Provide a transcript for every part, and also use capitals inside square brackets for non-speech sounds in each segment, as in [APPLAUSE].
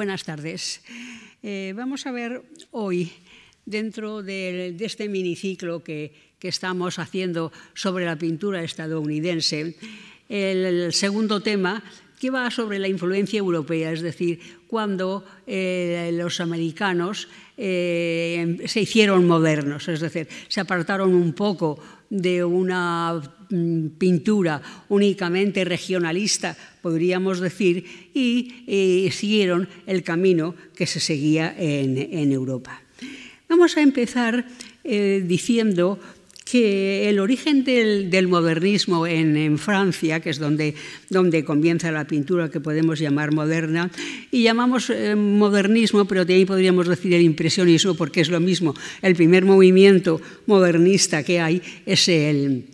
buenas tardes. Eh, vamos a ver hoy, dentro de, este miniciclo que, que, estamos haciendo sobre la pintura estadounidense, el, segundo tema que va sobre la influencia europea, es decir, cuando eh, los americanos eh, se hicieron modernos, es decir, se apartaron un poco de una mm, pintura únicamente regionalista, podríamos decir, y eh, siguieron el camino que se seguía en, Europa. Vamos a empezar eh, diciendo que el origen del, modernismo en, Francia, que es donde, donde comienza la pintura que podemos llamar moderna, y llamamos eh, modernismo, pero de ahí podríamos decir el impresionismo, porque es lo mismo. El primer movimiento modernista que hay es el,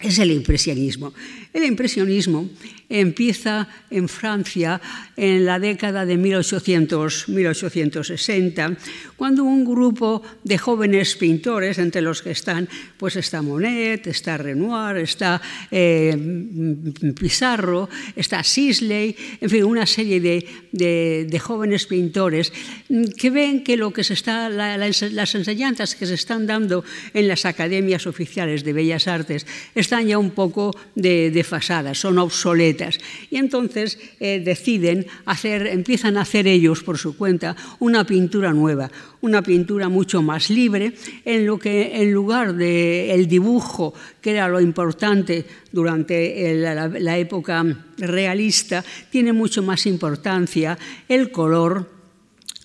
es el impresionismo. El impresionismo empieza en Francia en la década de 1800, 1860, cuando un grupo de jóvenes pintores, entre los que están, pues está Monet, está Renoir, está eh, Pizarro, está Sisley, en fin, una serie de, jóvenes pintores que ven que lo que se está, las enseñanzas que se están dando en las academias oficiales de Bellas Artes están ya un poco de, son obsoletas y entonces eh, deciden hacer, empiezan a hacer ellos por su cuenta una pintura nueva, una pintura mucho más libre, en lo que en lugar de dibujo, que era lo importante durante la, época realista, tiene mucho más importancia el color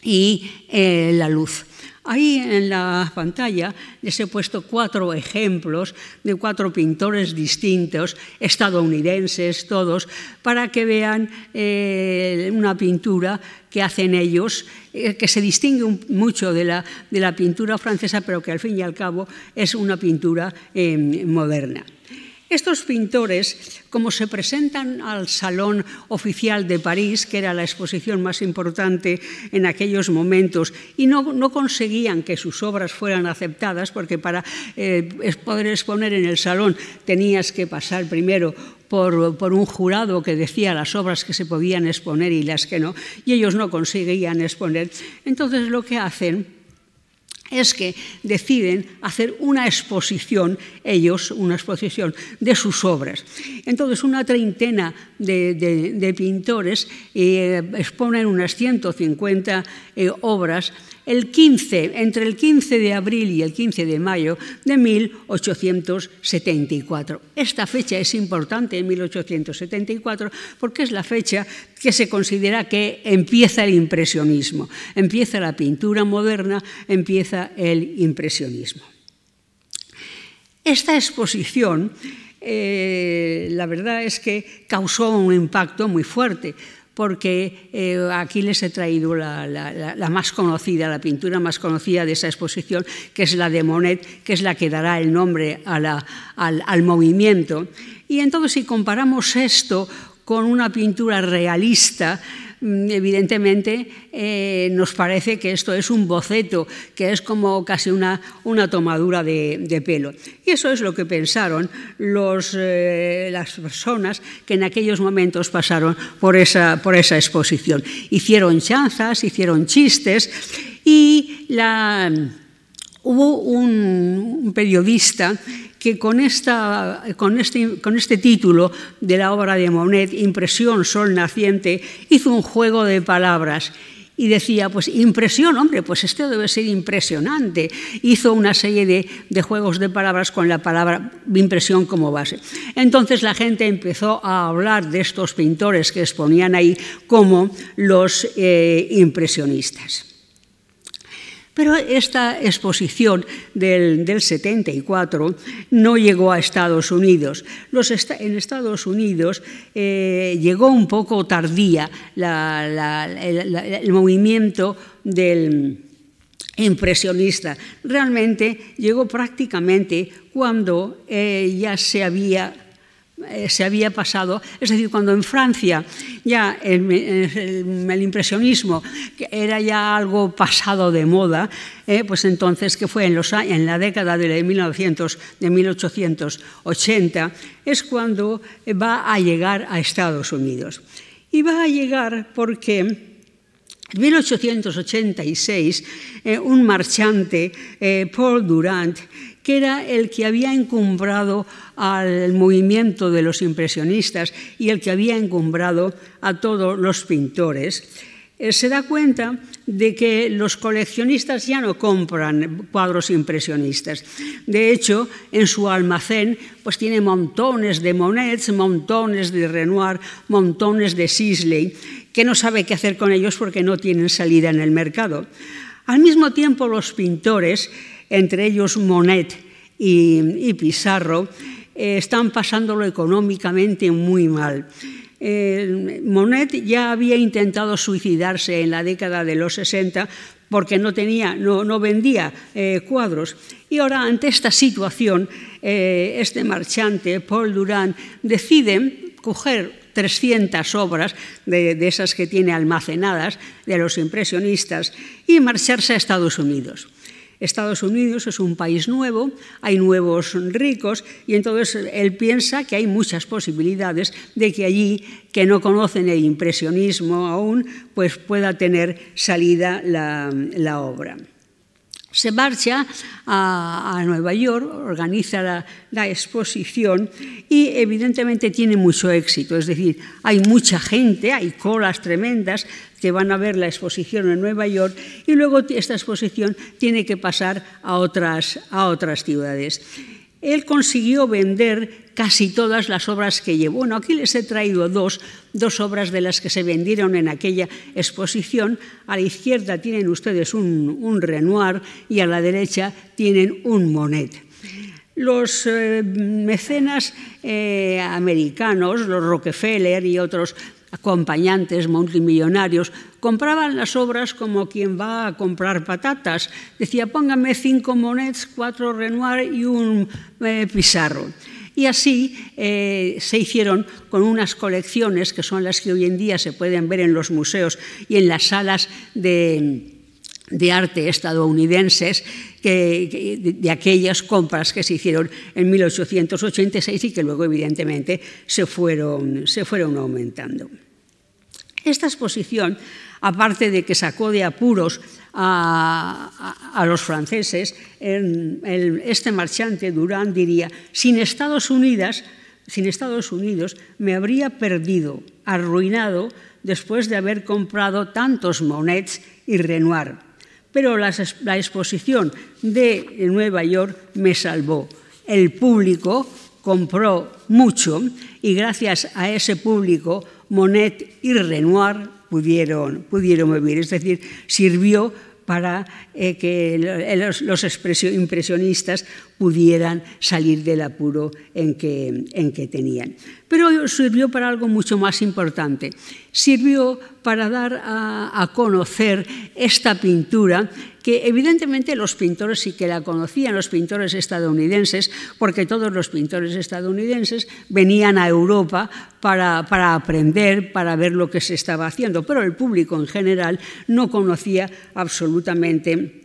y eh, la luz. Ahí en la pantalla les he puesto cuatro ejemplos de cuatro pintores distintos, estadounidenses todos, para que vean eh, una pintura que hacen ellos, eh, que se distingue mucho de la, pintura francesa, pero que al fin y al cabo es una pintura eh, moderna. Estos pintores, como se presentan al Salón Oficial de París, que era la exposición más importante en aquellos momentos, y no, conseguían que sus obras fueran aceptadas, porque para eh, poder exponer en el salón tenías que pasar primero por, por, un jurado que decía las obras que se podían exponer y las que no, y ellos no conseguían exponer. Entonces lo que hacen es que deciden hacer una exposición, ellos, una exposición de sus obras. Entonces, una treintena de, pintores eh, exponen unas 150 eh, obras el 15, entre el 15 de abril y el 15 de mayo de 1874. Esta fecha es importante en 1874 porque es la fecha que se considera que empieza el impresionismo, empieza la pintura moderna, empieza el impresionismo. Esta exposición eh, la verdad es que causó un impacto muy fuerte porque eh, aquí les he traído la, más conocida, la pintura más conocida de esa exposición, que es la de Monet, que es la que dará el nombre al movimiento. Y entonces si comparamos esto con una pintura realista, Mm, evidentemente eh, nos parece que esto es un boceto, que es como casi una, una tomadura de, pelo. Y eso es lo que pensaron los, eh, las personas que en aquellos momentos pasaron por esa, por esa exposición. Hicieron chanzas, hicieron chistes y Hubo un periodista que con, esta, con, este, con este título de la obra de Monet, Impresión, Sol Naciente, hizo un juego de palabras y decía, pues impresión, hombre, pues esto debe ser impresionante. Hizo una serie de, de, juegos de palabras con la palabra impresión como base. Entonces la gente empezó a hablar de estos pintores que exponían ahí como los eh, impresionistas. Pero esta exposición del, 74 no llegó a Estados Unidos. en Estados Unidos eh, llegó un poco tardía el movimiento del impresionista. Realmente llegó prácticamente cuando eh, ya se había eh, se había pasado. Es decir, cuando en Francia ya el, impresionismo era ya algo pasado de moda, eh, pues entonces, que fue en, los, la década de, 1900, de 1880, es cuando va a llegar a Estados Unidos. Y va a llegar porque... En 1886, eh, un marchante, Paul Durant, que era el que había encumbrado al movimiento de los impresionistas y el que había encumbrado a todos los pintores, eh, se da cuenta de que los coleccionistas ya no compran cuadros impresionistas. De hecho, en su almacén pues tiene montones de Monets, montones de Renoir, montones de Sisley, que no sabe qué hacer con ellos porque no tienen salida en el mercado. Al mismo tiempo, los pintores entre ellos Monet y, Pizarro, eh, están pasándolo económicamente muy mal. Eh, Monet ya había intentado suicidarse en la década de los 60 porque no, tenía, no, vendía eh, cuadros. Y ahora, ante esta situación, este marchante, Paul Durand, decide coger 300 obras de esas que tiene almacenadas de los impresionistas y marcharse a Estados Unidos. Estados Unidos es un país nuevo, hay nuevos ricos y entonces él piensa que hay muchas posibilidades de que allí, que no conocen el impresionismo aún, pues pueda tener salida la, la obra se marcha a, Nueva York, organiza la, exposición y evidentemente tiene mucho éxito. Es decir, hay mucha gente, hay colas tremendas que van a ver la exposición en Nueva York y luego esta exposición tiene que pasar a otras, a otras ciudades él consiguió vender casi todas las obras que llevó. Bueno, aquí les he traído dos, obras de las que se vendieron en aquella exposición. A la izquierda tienen ustedes un, Renoir y a la derecha tienen un Monet. Los eh, mecenas eh, americanos, los Rockefeller y otros acompañantes multimillonarios, compraban las obras como quien va a comprar patatas. Decía, póngame cinco Monets, cuatro Renoir y un eh, Pizarro. Y así eh, se hicieron con unas colecciones que son las que hoy en día se pueden ver en los museos y en las salas de de arte estadounidenses de, aquellas compras que se hicieron en 1886 y que luego evidentemente se fueron, aumentando. Esta exposición, aparte de que sacó de apuros a, los franceses, este marchante Durand diría, sin Estados Unidos, sin Estados Unidos me habría perdido, arruinado, después de haber comprado tantos Monets y Renoir pero la, exposición de Nueva York me salvó. El público compró mucho y gracias a ese público Monet y Renoir pudieron, pudieron vivir. Es decir, sirvió para eh, que los impresionistas pudieran salir del apuro en que, tenían. Pero sirvió para algo mucho más importante. Sirvió para dar a, conocer esta pintura que evidentemente los pintores sí que la conocían, los pintores estadounidenses, porque todos los pintores estadounidenses venían a Europa para, para, aprender, para ver lo que se estaba haciendo, pero el público en general no conocía absolutamente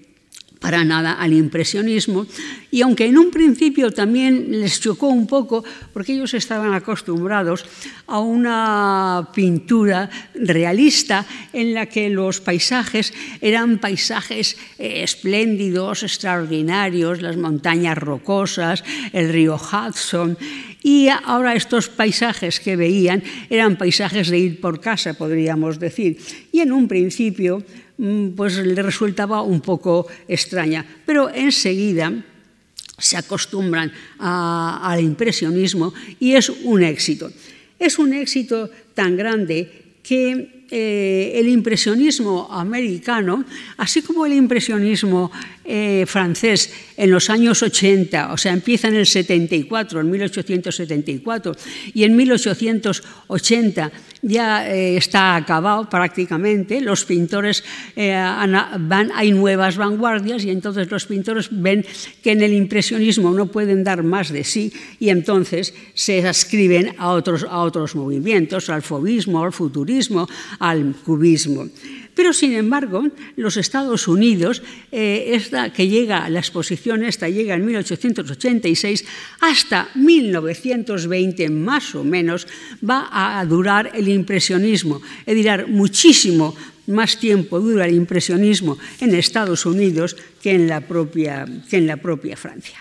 para nada al impresionismo y aunque en un principio también les chocó un poco porque ellos estaban acostumbrados a una pintura realista en la que los paisajes eran paisajes eh, espléndidos, extraordinarios, las montañas rocosas, el río Hudson y ahora estos paisajes que veían eran paisajes de ir por casa, podríamos decir. Y en un principio Mm, pues le resultaba un poco extraña. Pero enseguida se acostumbran al impresionismo y es un éxito. Es un éxito tan grande que eh, el impresionismo americano, así como el impresionismo eh, francés en los años 80, o sea, empieza en el 74, en 1874, y en 1880 ya eh, está acabado prácticamente. Los pintores, eh, van, hay nuevas vanguardias y entonces los pintores ven que en el impresionismo no pueden dar más de sí y entonces se ascriben a otros, a otros movimientos, al fobismo, al futurismo, al cubismo. Pero, sin embargo, los Estados Unidos, eh, esta que llega la exposición, esta llega en 1886, hasta 1920 más o menos, va a durar el impresionismo, es decir, muchísimo más tiempo dura el impresionismo en Estados Unidos que en que en la propia Francia.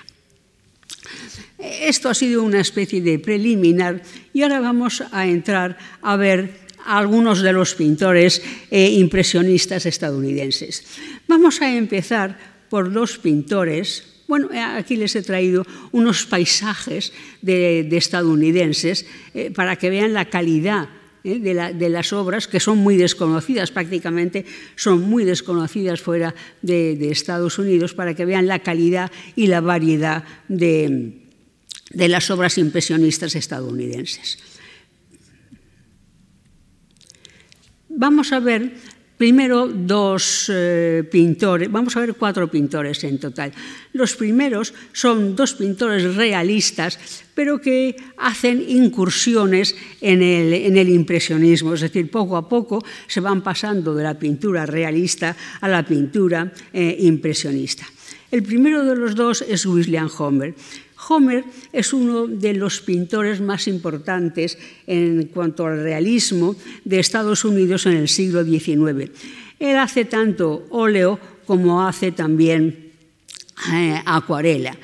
Esto ha sido una especie de preliminar y ahora vamos a entrar a ver algunos de los pintores eh, impresionistas estadounidenses. Vamos a empezar por dos pintores. Bueno, eh, aquí les he traído unos paisajes de, estadounidenses eh, para que vean la calidad de, las obras que son muy desconocidas, prácticamente son muy desconocidas fuera de, Estados Unidos, para que vean la calidad y la variedad de las obras impresionistas estadounidenses. vamos a ver primero dos eh, pintores, vamos a ver cuatro pintores en total. Los primeros son dos pintores realistas, pero que hacen incursiones en el, impresionismo, es decir, poco a poco se van pasando de la pintura realista a la pintura eh, impresionista. El primero de los dos es William Homer. Homer es uno de los pintores más importantes en cuanto al realismo de Estados Unidos en el siglo XIX. Él hace tanto óleo como hace también eh, acuarela.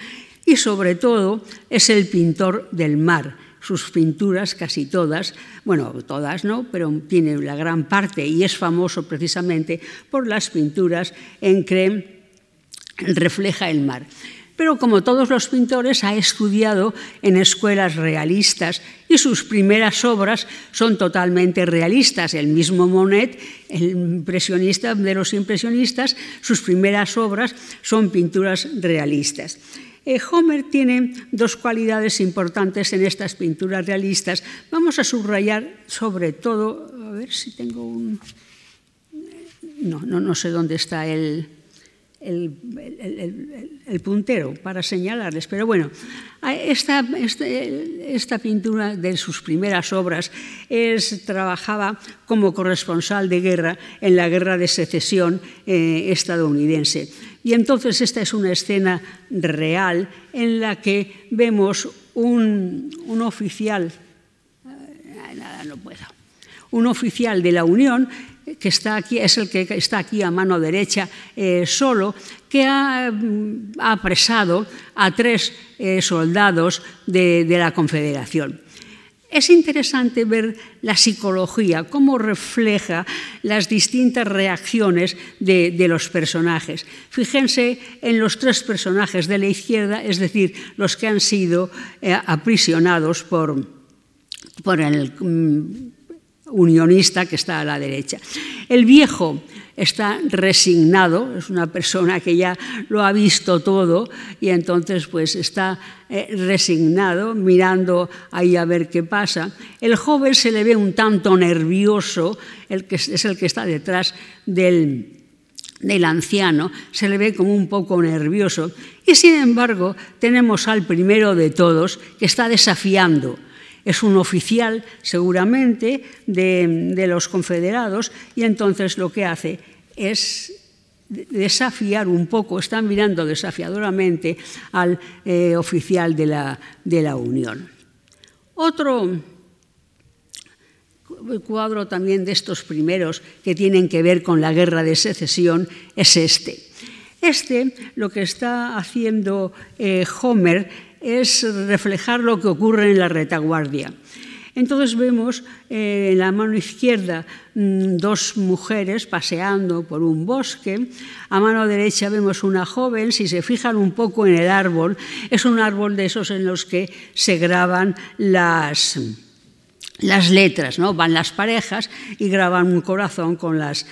Y sobre todo es el pintor del mar. Sus pinturas, casi todas, bueno, todas no, pero tiene la gran parte y es famoso precisamente por las pinturas en que refleja el mar pero como todos los pintores ha estudiado en escuelas realistas y sus primeras obras son totalmente realistas. El mismo Monet, el impresionista de los impresionistas, sus primeras obras son pinturas realistas. Eh, Homer tiene dos cualidades importantes en estas pinturas realistas. Vamos a subrayar sobre todo, a ver si tengo un... No, no, no sé dónde está el el, puntero para señalarles. Pero bueno, esta, este, esta, pintura de sus primeras obras es, trabajaba como corresponsal de guerra en la guerra de secesión eh, estadounidense. Y entonces esta es una escena real en la que vemos un, oficial, eh, no un oficial de la Unión que está aquí, es el que está aquí a mano derecha eh, solo, que mm, ha, apresado a tres eh, soldados de, la Confederación. Es interesante ver la psicología, cómo refleja las distintas reacciones de, los personajes. Fíjense en los tres personajes de la izquierda, es decir, los que han sido eh, aprisionados por, por el mm, unionista que está a la derecha. El viejo está resignado, es una persona que ya lo ha visto todo y entonces pues está eh, resignado mirando ahí a ver qué pasa. El joven se le ve un tanto nervioso, el que es el que está detrás del del anciano, se le ve como un poco nervioso y sin embargo tenemos al primero de todos que está desafiando es un oficial seguramente de, los confederados y entonces lo que hace es desafiar un poco, están mirando desafiadoramente al eh, oficial de la, de la Unión. Otro cuadro también de estos primeros que tienen que ver con la guerra de secesión es este. Este lo que está haciendo eh, Homer es reflejar lo que ocurre en la retaguardia. Entonces vemos eh, en la mano izquierda mm, dos mujeres paseando por un bosque, a mano derecha vemos una joven, si se fijan un poco en el árbol, es un árbol de esos en los que se graban las, las letras, ¿no? Van las parejas y graban un corazón con las,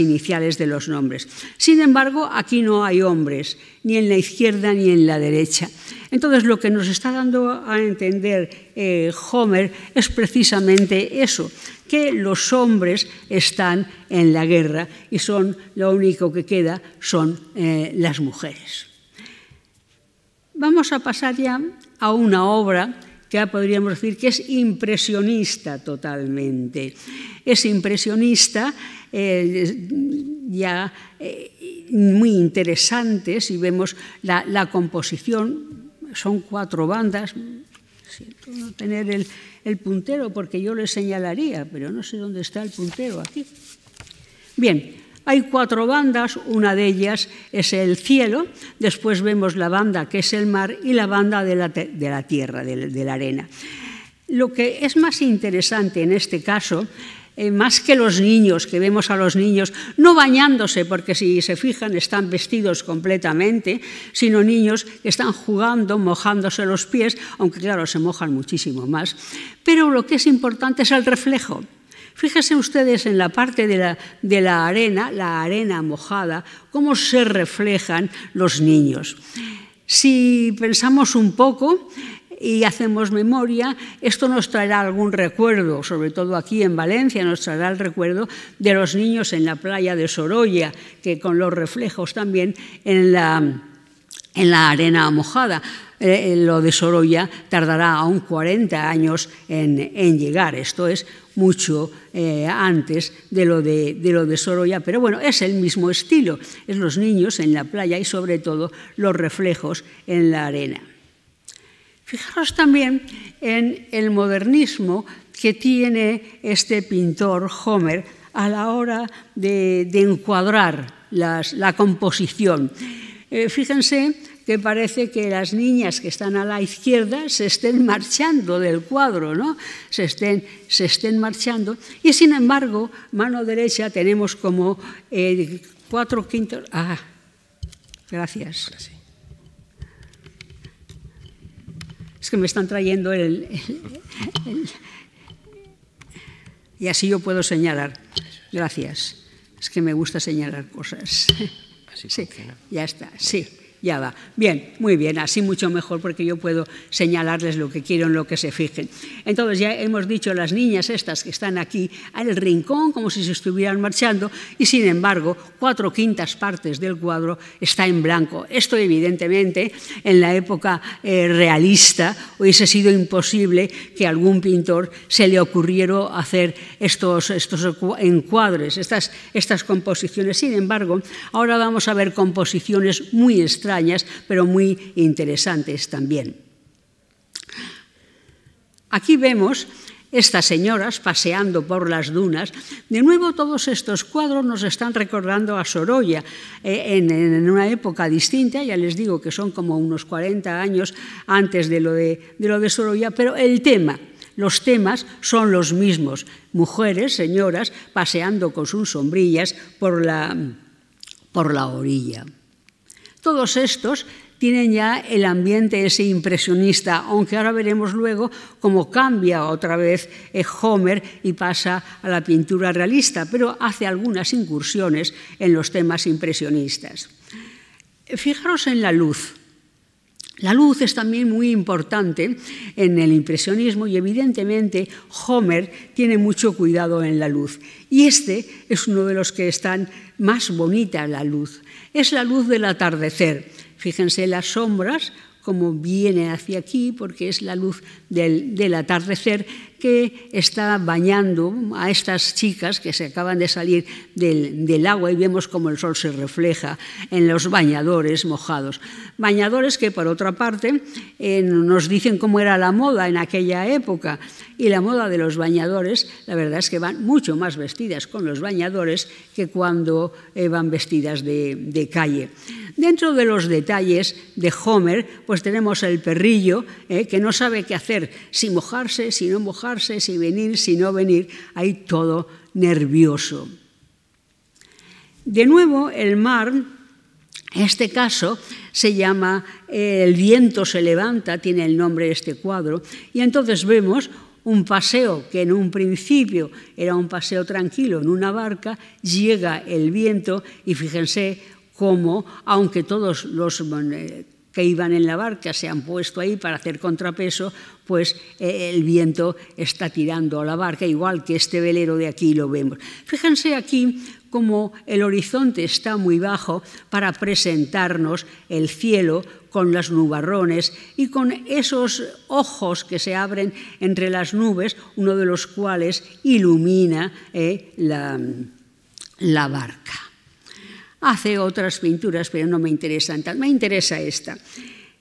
iniciales de los nombres. Sin embargo, aquí no hay hombres, ni en la izquierda ni en la derecha. Entonces, lo que nos está dando a entender eh, Homer es precisamente eso, que los hombres están en la guerra y son lo único que queda son eh, las mujeres. Vamos a pasar ya a una obra ya podríamos decir que es impresionista totalmente. Es impresionista, eh, ya eh, muy interesante, si vemos la, composición, son cuatro bandas, siento no tener el, el, puntero porque yo le señalaría, pero no sé dónde está el puntero aquí. Bien, hay cuatro bandas, una de ellas es el cielo, después vemos la banda que es el mar y la banda de la, tierra, de, la arena. Lo que es más interesante en este caso eh, más que los niños, que vemos a los niños no bañándose, porque si se fijan están vestidos completamente, sino niños que están jugando, mojándose los pies, aunque claro, se mojan muchísimo más. Pero lo que es importante es el reflejo. Fíjense ustedes en la parte de la, arena, la arena mojada, cómo se reflejan los niños. Si pensamos un poco, y hacemos memoria, esto nos traerá algún recuerdo, sobre todo aquí en Valencia, nos traerá el recuerdo de los niños en la playa de Sorolla, que con los reflejos también en la, en la arena mojada. Eh, eh, lo de Sorolla tardará aún 40 años en, llegar, esto es mucho eh, antes de lo de, Sorolla, pero bueno, es el mismo estilo, es los niños en la playa y sobre todo los reflejos en la arena. Fijaros también en el modernismo que tiene este pintor Homer a la hora de, encuadrar la composición. Eh, fíjense que parece que las niñas que están a la izquierda se estén marchando del cuadro, ¿no? Se estén, marchando. Y sin embargo, mano derecha tenemos como eh, cuatro quintos. Ah, gracias. Es que me están trayendo el y así yo puedo señalar. Gracias. Es que me gusta señalar cosas. [LAUGHS] sí, Ya está, sí. Ya va. Bien, muy bien, así mucho mejor porque yo puedo señalarles lo que quiero, en lo que se fijen. Entonces ya hemos dicho las niñas estas que están aquí al rincón como si se estuvieran marchando y sin embargo cuatro quintas partes del cuadro está en blanco. Esto evidentemente en la época eh, realista hubiese sido imposible que a algún pintor se le ocurriera hacer estos, estos encuadres, estas, estas composiciones. Sin embargo, ahora vamos a ver composiciones muy extrañas pero muy interesantes también. Aquí vemos estas señoras paseando por las dunas. De nuevo, todos estos cuadros nos están recordando a Sorolla eh, en, una época distinta, ya les digo que son como unos 40 años antes de lo de, de, Sorolla, pero el tema, los temas son los mismos. Mujeres, señoras, paseando con sus sombrillas por la orilla. Todos estos tienen ya el ambiente ese impresionista, aunque ahora veremos luego cómo cambia otra vez eh, Homer y pasa a la pintura realista, pero hace algunas incursiones en los temas impresionistas. Fijaros en la luz. La luz es también muy importante en el impresionismo y evidentemente Homer tiene mucho cuidado en la luz. Y este es uno de los que están más bonita la luz. Es la luz del atardecer. Fíjense las sombras como viene hacia aquí, porque es la luz del, del atardecer que está bañando a estas chicas que se acaban de salir del, del, agua y vemos cómo el sol se refleja en los bañadores mojados. Bañadores que, por otra parte, eh, nos dicen cómo era la moda en aquella época. Y la moda de los bañadores, la verdad es que van mucho más vestidas con los bañadores que cuando eh, van vestidas de, de calle. Dentro de los detalles de Homer, pues tenemos el perrillo eh, que no sabe qué hacer, si mojarse, si no mojarse si venir, si no venir, hay todo nervioso. De nuevo, el mar, en este caso, se llama El viento se levanta, tiene el nombre de este cuadro, y entonces vemos un paseo que en un principio era un paseo tranquilo en una barca, llega el viento y fíjense cómo, aunque todos los eh, que iban en la barca se han puesto ahí para hacer contrapeso, pues eh, el viento está tirando a la barca, igual que este velero de aquí lo vemos. Fíjense aquí como el horizonte está muy bajo para presentarnos el cielo con las nubarrones y con esos ojos que se abren entre las nubes, uno de los cuales ilumina eh, la barca hace otras pinturas, pero no me interesan tanto. Me interesa esta.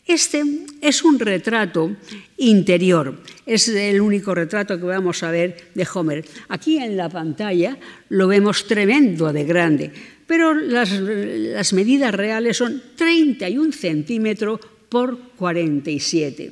Este es un retrato interior, es el único retrato que vamos a ver de Homer. Aquí en la pantalla lo vemos tremendo de grande, pero las, medidas reales son 31 centímetros por 47.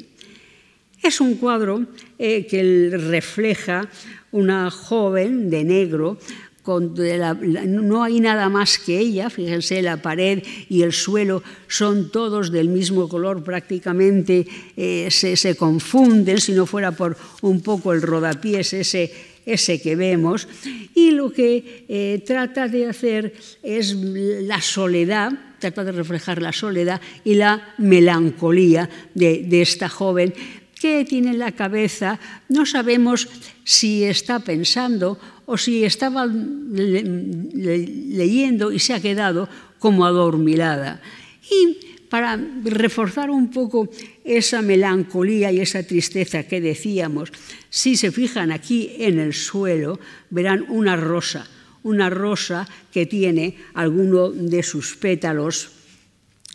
Es un cuadro eh, que refleja una joven de negro no hay nada más que ella, fíjense, la pared y el suelo son todos del mismo color, prácticamente eh, se, confunden, si no fuera por un poco el rodapiés ese, ese que vemos, y lo que eh, trata de hacer es la soledad, trata de reflejar la soledad y la melancolía de, de esta joven que tiene en la cabeza, no sabemos si está pensando o si estaba leyendo y se ha quedado como adormilada. Y para reforzar un poco esa melancolía y esa tristeza que decíamos, si se fijan aquí en el suelo, verán una rosa, una rosa que tiene alguno de sus pétalos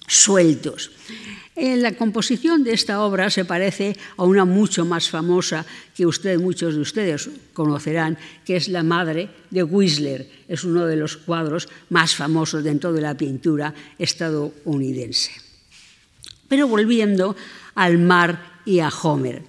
sueltos. Eh, la composición de esta obra se parece a una mucho más famosa que usted, muchos de ustedes conocerán, que es La Madre de Whistler. Es uno de los cuadros más famosos dentro de la pintura estadounidense. Pero volviendo al mar y a Homer.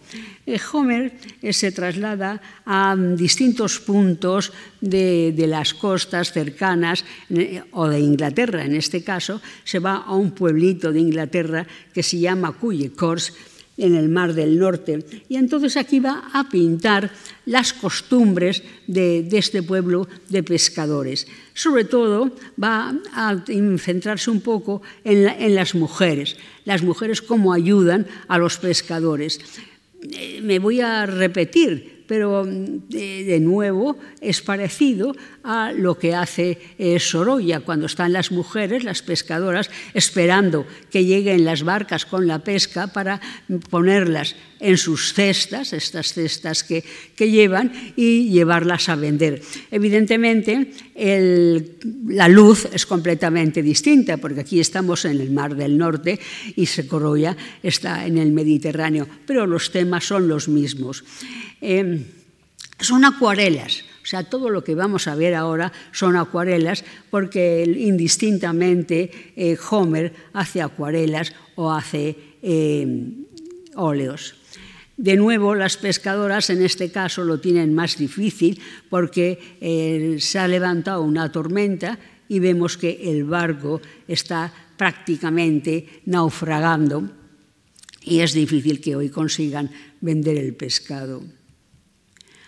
Eh, Homer eh, se traslada a mm, distintos puntos de, las costas cercanas eh, o de Inglaterra, en este caso, se va a un pueblito de Inglaterra que se llama Cullecourt en el Mar del Norte. Y entonces aquí va a pintar las costumbres de, este pueblo de pescadores. Sobre todo va a centrarse un poco en, en las mujeres, las mujeres cómo ayudan a los pescadores. Eh, me voy a repetir, pero mm, de nuevo es parecido a lo que hace Soroya, eh, Sorolla cuando están las mujeres, las pescadoras, esperando que lleguen las barcas con la pesca para mm, ponerlas en sus cestas, estas cestas que, llevan, y llevarlas a vender. Evidentemente, la luz es completamente distinta, porque aquí estamos en el Mar del Norte y Secoroya está en el Mediterráneo, pero los temas son los mismos. Em, son acuarelas. O sea, todo lo que vamos a ver ahora son acuarelas, porque indistintamente eh, Homer hace acuarelas o hace em, óleos. De nuevo, las pescadoras en este caso lo tienen más difícil porque eh, se ha levantado una tormenta y vemos que el barco está prácticamente naufragando y es difícil que hoy consigan vender el pescado.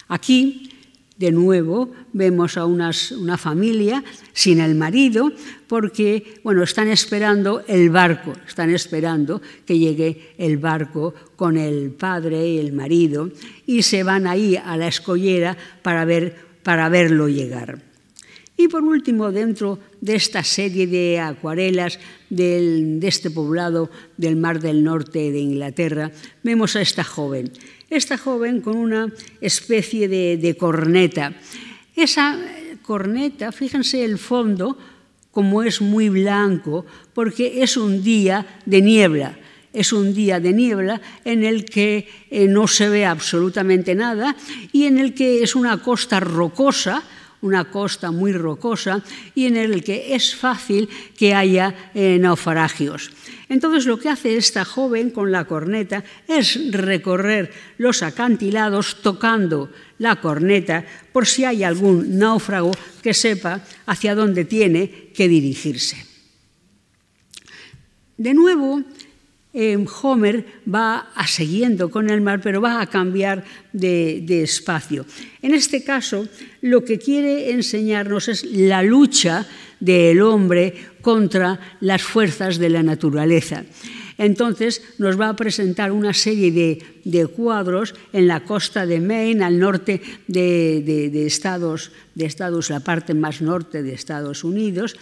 Aquí de nuevo vemos a una familia sin el marido porque bueno, están esperando el barco, están esperando que llegue el barco con el padre y el marido y se van ahí a la escollera para, ver, para verlo llegar. Y por último, dentro de esta serie de acuarelas de este poblado del Mar del Norte de Inglaterra, vemos a esta joven esta joven con una especie de, corneta. Esa corneta, fíjense el fondo, como es muy blanco, porque es un día de niebla. Es un día de niebla en el que eh, no se ve absolutamente nada y en el que es una costa rocosa, una costa muy rocosa y en el que es fácil que haya eh, naufragios. Entonces lo que hace esta joven con la corneta es recorrer los acantilados tocando la corneta por si hay algún náufrago que sepa hacia dónde tiene que dirigirse. De nuevo, Em, Homer va a siguiendo con el mar, pero va a cambiar de espacio. En este caso, lo que quiere enseñarnos es la lucha del hombre contra las fuerzas de la naturaleza. Entonces nos va a presentar una serie de, cuadros en la costa de Maine, al norte de, de, Estados, de la parte más norte de Estados Unidos,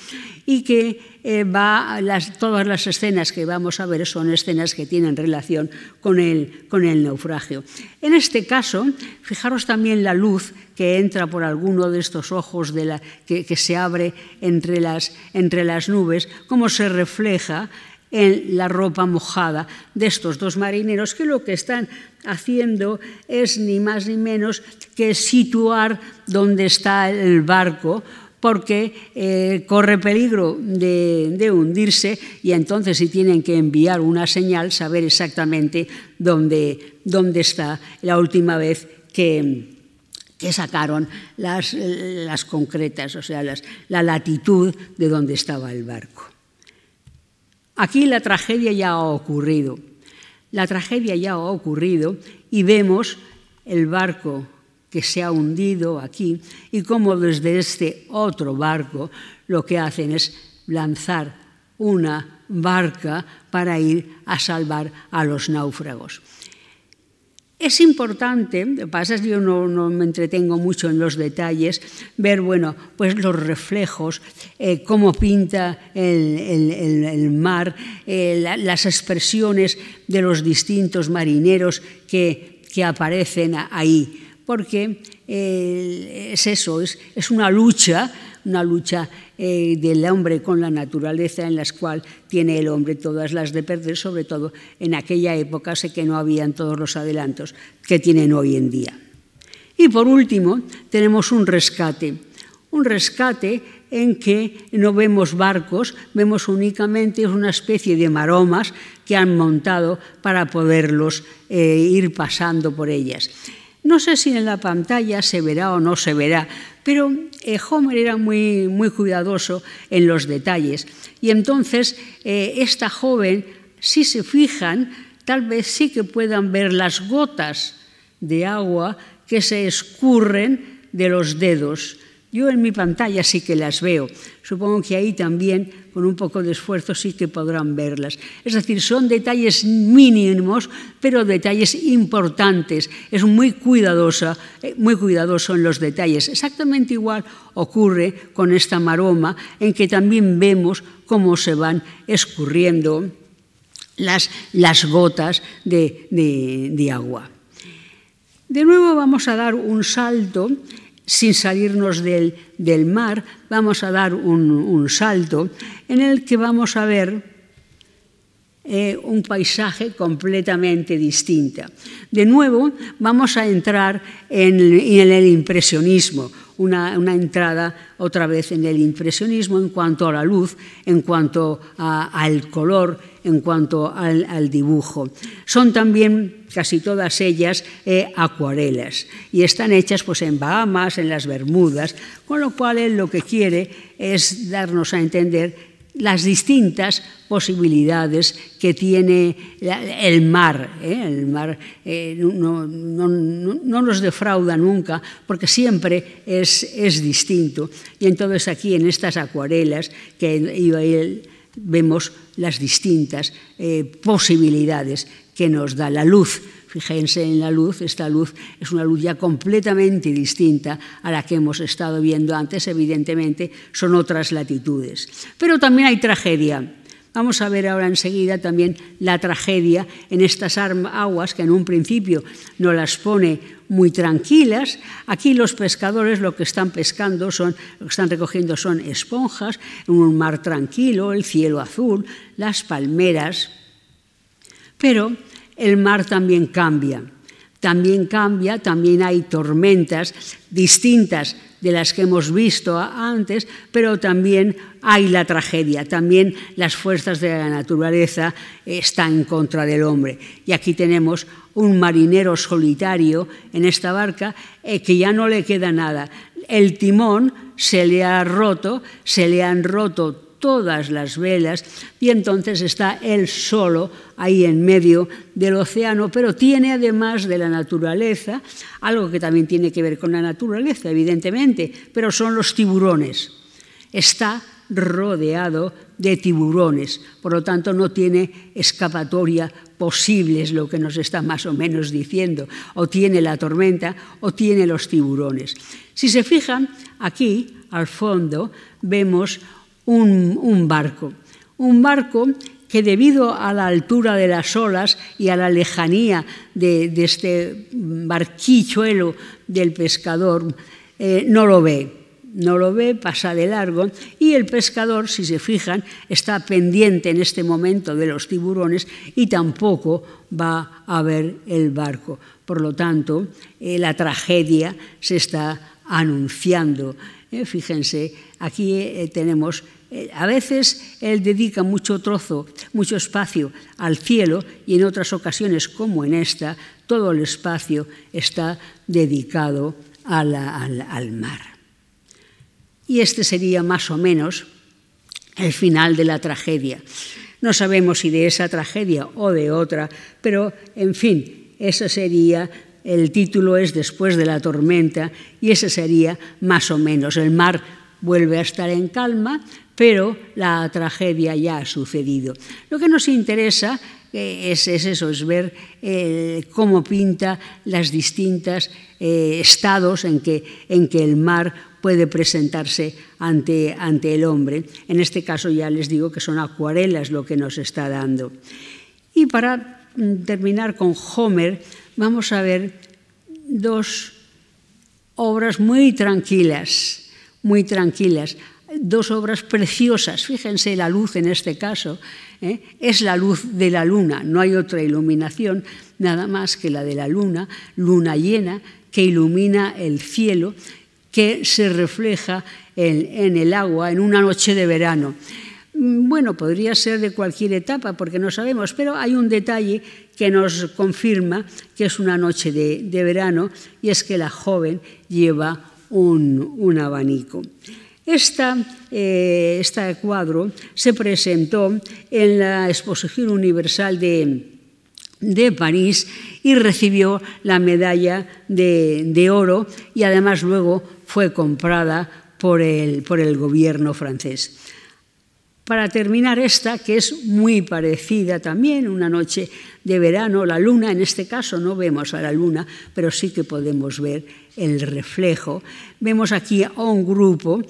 y que eh, va, todas las escenas que vamos a ver son escenas que tienen relación con el, naufragio. En este caso, fijaros también la luz que entra por alguno de estos ojos de que, se abre entre las, entre las nubes, cómo se refleja en la ropa mojada de estos dos marineros que lo que están haciendo es ni más ni menos que situar dónde está el barco porque eh, corre peligro de, hundirse y entonces si tienen que enviar una señal, saber exactamente dónde, dónde está la última vez que, que sacaron las, las, concretas, o sea, la latitud de dónde estaba el barco. Aquí la tragedia ya ha ocurrido. La tragedia ya ha ocurrido y vemos el barco que se ha hundido aquí y cómo desde este otro barco lo que hacen es lanzar una barca para ir a salvar a los náufragos. Es importante, pasa yo no, me entretengo mucho en los detalles, ver bueno, pues los reflejos, eh, cómo pinta el, mar, eh, las expresiones de los distintos marineros que, que aparecen ahí, porque eh, es eso, es una lucha una lucha eh, del hombre con la naturaleza en la cual tiene el hombre todas las de perder, sobre todo en aquella época sé que no habían todos los adelantos que tienen hoy en día. Y por último, tenemos un rescate, un rescate en que no vemos barcos, vemos únicamente una especie de maromas que han montado para poderlos eh, ir pasando por ellas. No sé si en la pantalla se verá o no se verá, pero eh, Homer era muy, muy cuidadoso en los detalles. Y entonces, eh, esta joven, si se fijan, tal vez sí que puedan ver las gotas de agua que se escurren de los dedos. Yo en mi pantalla sí que las veo supongo que ahí también, con un poco de esfuerzo, sí que podrán verlas. Es decir, son detalles mínimos, pero detalles importantes. Es muy cuidadosa, eh, muy cuidadoso en los detalles. Exactamente igual ocurre con esta maroma, en que también vemos cómo se van escurriendo las, gotas de agua. De nuevo vamos a dar un salto sin salirnos del, mar, vamos a dar un, salto en el que vamos a ver eh, un paisaje completamente distinto. De nuevo, vamos a entrar en el impresionismo, una, entrada otra vez en el impresionismo en cuanto a la luz, en cuanto al color, en cuanto al, dibujo. Son también casi todas ellas eh, acuarelas y están hechas pues, en Bahamas, en las Bermudas, con lo cual él lo que quiere es darnos a entender las distintas posibilidades que tiene el mar. ¿eh? El mar eh, no, no, no, nos defrauda nunca porque siempre es, es, distinto. Y entonces aquí en estas acuarelas que iba vemos las distintas eh, posibilidades que nos da la luz. Fíjense en la luz, esta luz es una luz ya completamente distinta a la que hemos estado viendo antes, evidentemente son otras latitudes. Pero también hay tragedia. Vamos a ver ahora enseguida también la tragedia en estas aguas que en un principio no las pone muy tranquilas. Aquí los pescadores lo que están pescando son, lo que están recogiendo son esponjas en un mar tranquilo, el cielo azul, las palmeras. Pero el mar también cambia. También cambia, también hay tormentas distintas de las que hemos visto antes, pero también hay la tragedia, también las fuerzas de la naturaleza están en contra del hombre. Y aquí tenemos un marinero solitario en esta barca eh, que ya no le queda nada. El timón se le ha roto, se le han roto todas las velas y entonces está él solo ahí en medio del océano, pero tiene además de la naturaleza, algo que también tiene que ver con la naturaleza, evidentemente, pero son los tiburones. Está rodeado de tiburones, por lo tanto no tiene escapatoria posible, es lo que nos está más o menos diciendo, o tiene la tormenta o tiene los tiburones. Si se fijan, aquí al fondo vemos un, barco. Un barco que debido a la altura de las olas y a la lejanía de, este barquichuelo del pescador, eh, no lo ve. No lo ve, pasa de largo y el pescador, si se fijan, está pendiente en este momento de los tiburones y tampoco va a ver el barco. Por lo tanto, eh, la tragedia se está anunciando. Eh, fíjense, aquí tenemos eh, a veces él dedica mucho trozo, mucho espacio al cielo y en otras ocasiones, como en esta, todo el espacio está dedicado al mar. Y este sería más o menos el final de la tragedia. No sabemos si de esa tragedia o de otra, pero en fin, ese sería el título es Después de la tormenta y ese sería más o menos. El mar vuelve a estar en calma, pero la tragedia ya ha sucedido. Lo que nos interesa eh, es, eso, es ver eh, cómo pinta los distintos eh, estados en que, el mar puede presentarse ante, ante el hombre. En este caso ya les digo que son acuarelas lo que nos está dando. Y para mm, terminar con Homer, vamos a ver dos obras muy tranquilas, muy tranquilas dos obras preciosas. Fíjense la luz en este caso. ¿eh? Es la luz de la luna, no hay otra iluminación, nada más que la de la luna, luna llena, que ilumina el cielo, que se refleja en, el agua en una noche de verano. Mm, bueno, podría ser de cualquier etapa porque no sabemos, pero hay un detalle que nos confirma que es una noche de, verano y es que la joven lleva un abanico. Esta, este cuadro se presentó en la Exposición Universal de, París y recibió la medalla de, oro y además luego fue comprada por el, por el gobierno francés. Para terminar esta, que es muy parecida también, una noche de verano, la luna, en este caso no vemos a la luna, pero sí que podemos ver el reflejo. Vemos aquí a un grupo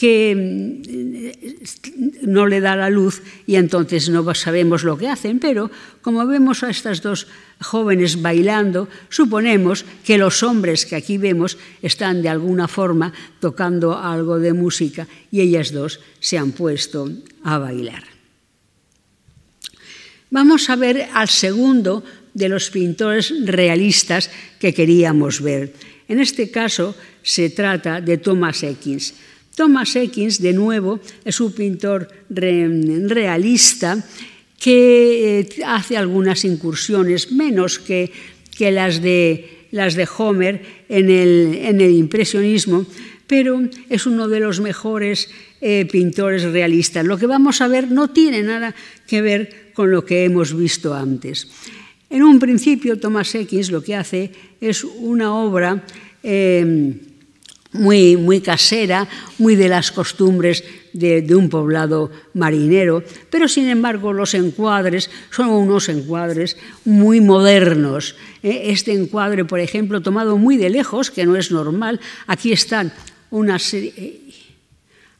que mm, no le da la luz y entonces no sabemos lo que hacen, pero como vemos a estas dos jóvenes bailando, suponemos que los hombres que aquí vemos están de alguna forma tocando algo de música y ellas dos se han puesto a bailar. Vamos a ver al segundo de los pintores realistas que queríamos ver. En este caso se trata de Thomas Ekins. Thomas Ekins, de nuevo, es un pintor realista que eh, hace algunas incursiones, menos que, las, de, las, de, Homer en el, impresionismo, pero es uno de los mejores eh, pintores realistas. Lo que vamos a ver no tiene nada que ver con lo que hemos visto antes. En un principio, Thomas Ekins lo que hace es una obra eh, muy, casera, muy de las costumbres de, un poblado marinero, pero sin embargo los encuadres son unos encuadres muy modernos. ¿eh? Este encuadre, por ejemplo, tomado muy de lejos, que no es normal, aquí están una serie,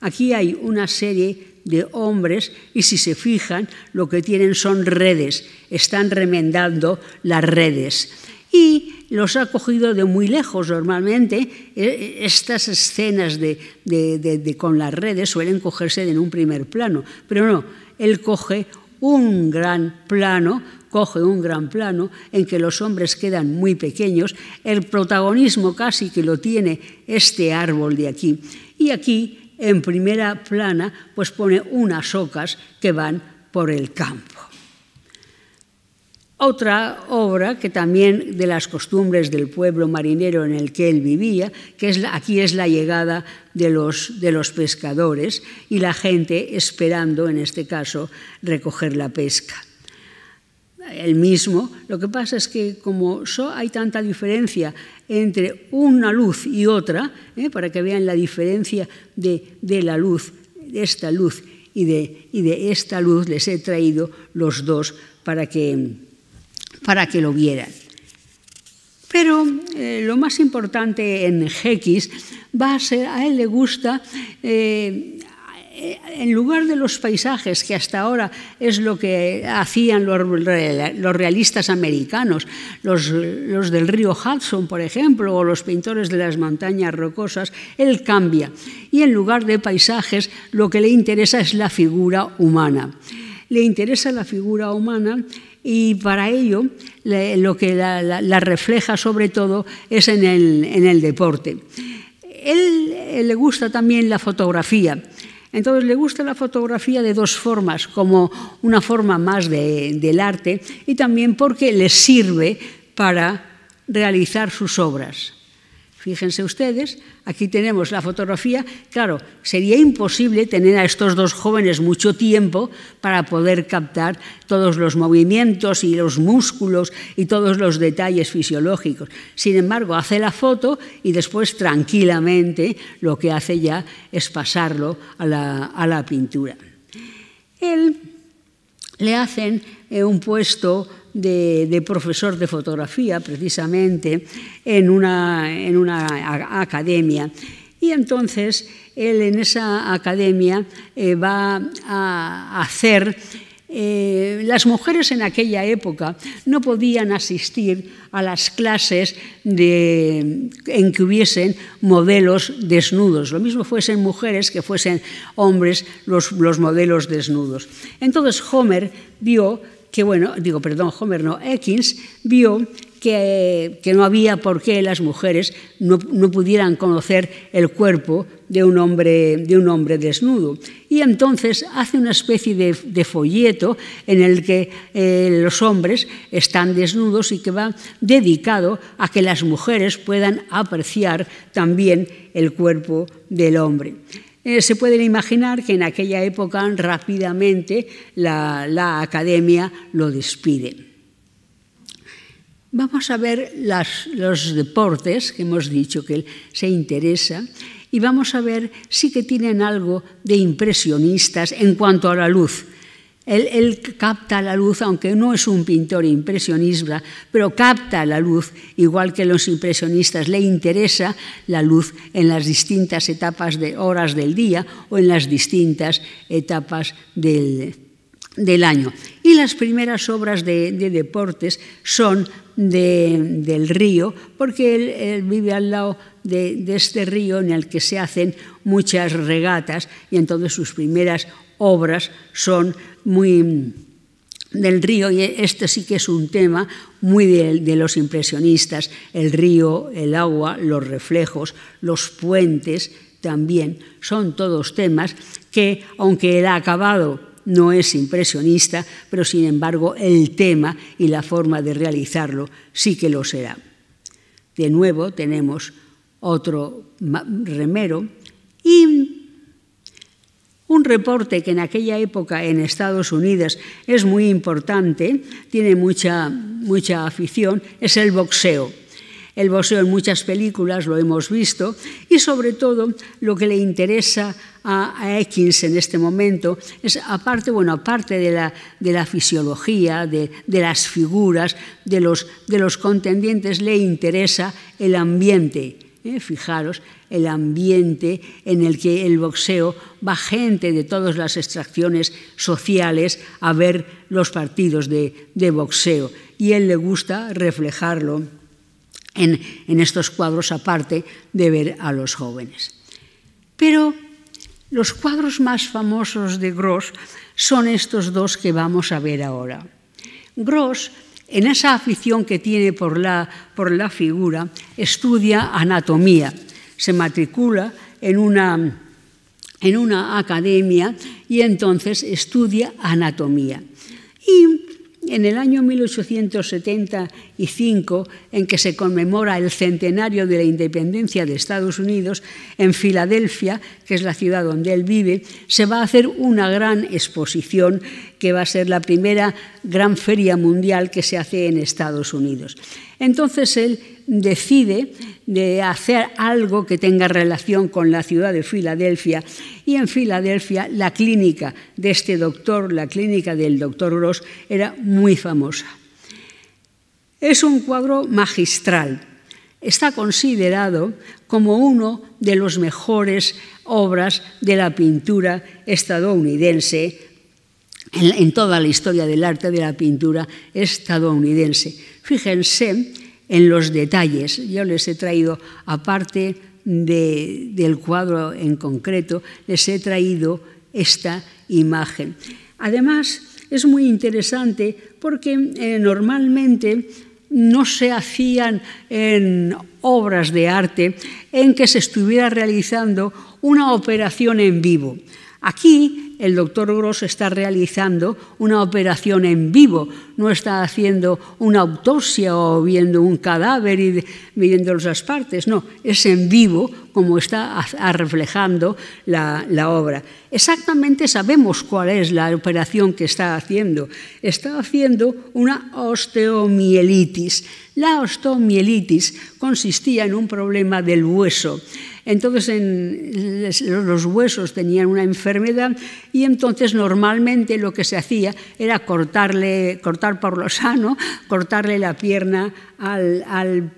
aquí hay una serie de hombres y si se fijan lo que tienen son redes, están remendando las redes y los ha cogido de muy lejos. Normalmente e, e, estas escenas de, con las redes suelen cogerse en un primer plano, pero no, él coge un gran plano, coge un gran plano en que los hombres quedan muy pequeños, el protagonismo casi que lo tiene este árbol de aquí. Y aquí, en primera plana, pues pone unas ocas que van por el campo. Otra obra que también de las costumbres del pueblo marinero en el que él vivía, que aquí es la llegada de los, de los pescadores y la gente esperando, en este caso, recoger la pesca. El mismo, lo que pasa es que como hay tanta diferencia entre una luz y otra, ¿eh? para que vean la diferencia de, la luz, de esta luz y y de esta luz, les he traído los dos para que para que lo vieran. Pero eh, lo más importante en GX va a ser, a él le gusta, eh, eh, en lugar de los paisajes, que hasta ahora es lo que hacían los, realistas americanos, los, los, del río Hudson, por ejemplo, o los pintores de las montañas rocosas, él cambia. Y en lugar de paisajes, lo que le interesa es la figura humana. Le interesa la figura humana y para ello lo que la, refleja sobre todo es en el, deporte. Él, eh, le gusta también la fotografía. Entonces le gusta la fotografía de dos formas, como una forma más del arte y también porque le sirve para realizar sus obras. Fíjense ustedes, aquí tenemos la fotografía. Claro, sería imposible tener a estos dos jóvenes mucho tiempo para poder captar todos los movimientos y los músculos y todos los detalles fisiológicos. Sin embargo, hace la foto y después tranquilamente lo que hace ya es pasarlo a la, pintura. Él le hacen eh, un puesto de, profesor de fotografía, precisamente, en una, en una academia. Y entonces él en esa academia eh, va a hacer... Eh, las mujeres en aquella época no podían asistir a las clases en que hubiesen modelos desnudos. Lo mismo fuesen mujeres que fuesen hombres los, los modelos desnudos. Entonces Homer vio que bueno, digo, perdón, Homer no, Ekins vio que, no había por qué las mujeres no, pudieran conocer el cuerpo de un hombre, de un hombre desnudo. Y entonces hace una especie de, folleto en el que eh, los hombres están desnudos y que va dedicado a que las mujeres puedan apreciar también el cuerpo del hombre. Eh, se pueden imaginar que en aquella época rápidamente la, academia lo despide. Vamos a ver los deportes que hemos dicho que se interesa y vamos a ver si que tienen algo de impresionistas en cuanto a la luz. Él, capta la luz, aunque no es un pintor impresionista, pero capta la luz, igual que los impresionistas le interesa la luz en las distintas etapas de horas del día o en las distintas etapas del, año. Y las primeras obras de, deportes son del río, porque él, vive al lado de, este río en el que se hacen muchas regatas y entonces sus primeras obras son muy mm, del río, y este sí que es un tema muy de, los impresionistas, el río, el agua, los reflejos, los puentes también, son todos temas que, aunque el acabado no es impresionista, pero sin embargo el tema y la forma de realizarlo sí que lo será. De nuevo tenemos otro remero y un reporte que en aquella época en Estados Unidos es muy importante, tiene mucha, afición, es el boxeo. El boxeo en muchas películas lo hemos visto y sobre todo lo que le interesa a, Ekins en este momento es aparte, bueno, aparte de la, de la fisiología, de, las figuras, de los, de los contendientes, le interesa el ambiente, eh, fijaros el ambiente en el que el boxeo va gente de todas las extracciones sociales a ver los partidos de, boxeo. Y él le gusta reflejarlo en, estos cuadros, aparte de ver a los jóvenes. Pero los cuadros más famosos de Gross son estos dos que vamos a ver ahora. Gross en esa afición que tiene por la, figura, estudia anatomía, se matricula en una, academia y entonces estudia anatomía. En el año 1875, en que se conmemora el centenario de la independencia de Estados Unidos, en Filadelfia, que es la ciudad donde él vive, se va a hacer una gran exposición que va a ser la primera gran feria mundial que se hace en Estados Unidos. Entonces él decide de hacer algo que tenga relación con la ciudad de Filadelfia y en Filadelfia la clínica de este doctor, la clínica del doctor Gross, era muy famosa. Es un cuadro magistral. Está considerado como uno de las mejores obras de la pintura estadounidense, en, toda la historia del arte de la pintura estadounidense. Fíjense en los detalles. Yo les he traído, aparte del cuadro en concreto, les he traído esta imagen. Además, es muy interesante porque eh, normalmente no se hacían en obras de arte en que se estuviera realizando una operación en vivo. Aquí el doctor Gross está realizando una operación en vivo, no está haciendo una autopsia o viendo un cadáver y midiendo las partes, no, es en vivo como está ah, reflejando la, la obra. Exactamente sabemos cuál es la operación que está haciendo. Está haciendo una osteomielitis. La osteomielitis consistía en un problema del hueso. Entonces los huesos tenían una enfermedad y entonces normalmente lo que se hacía era cortarle, cortar por lo sano, cortarle la pierna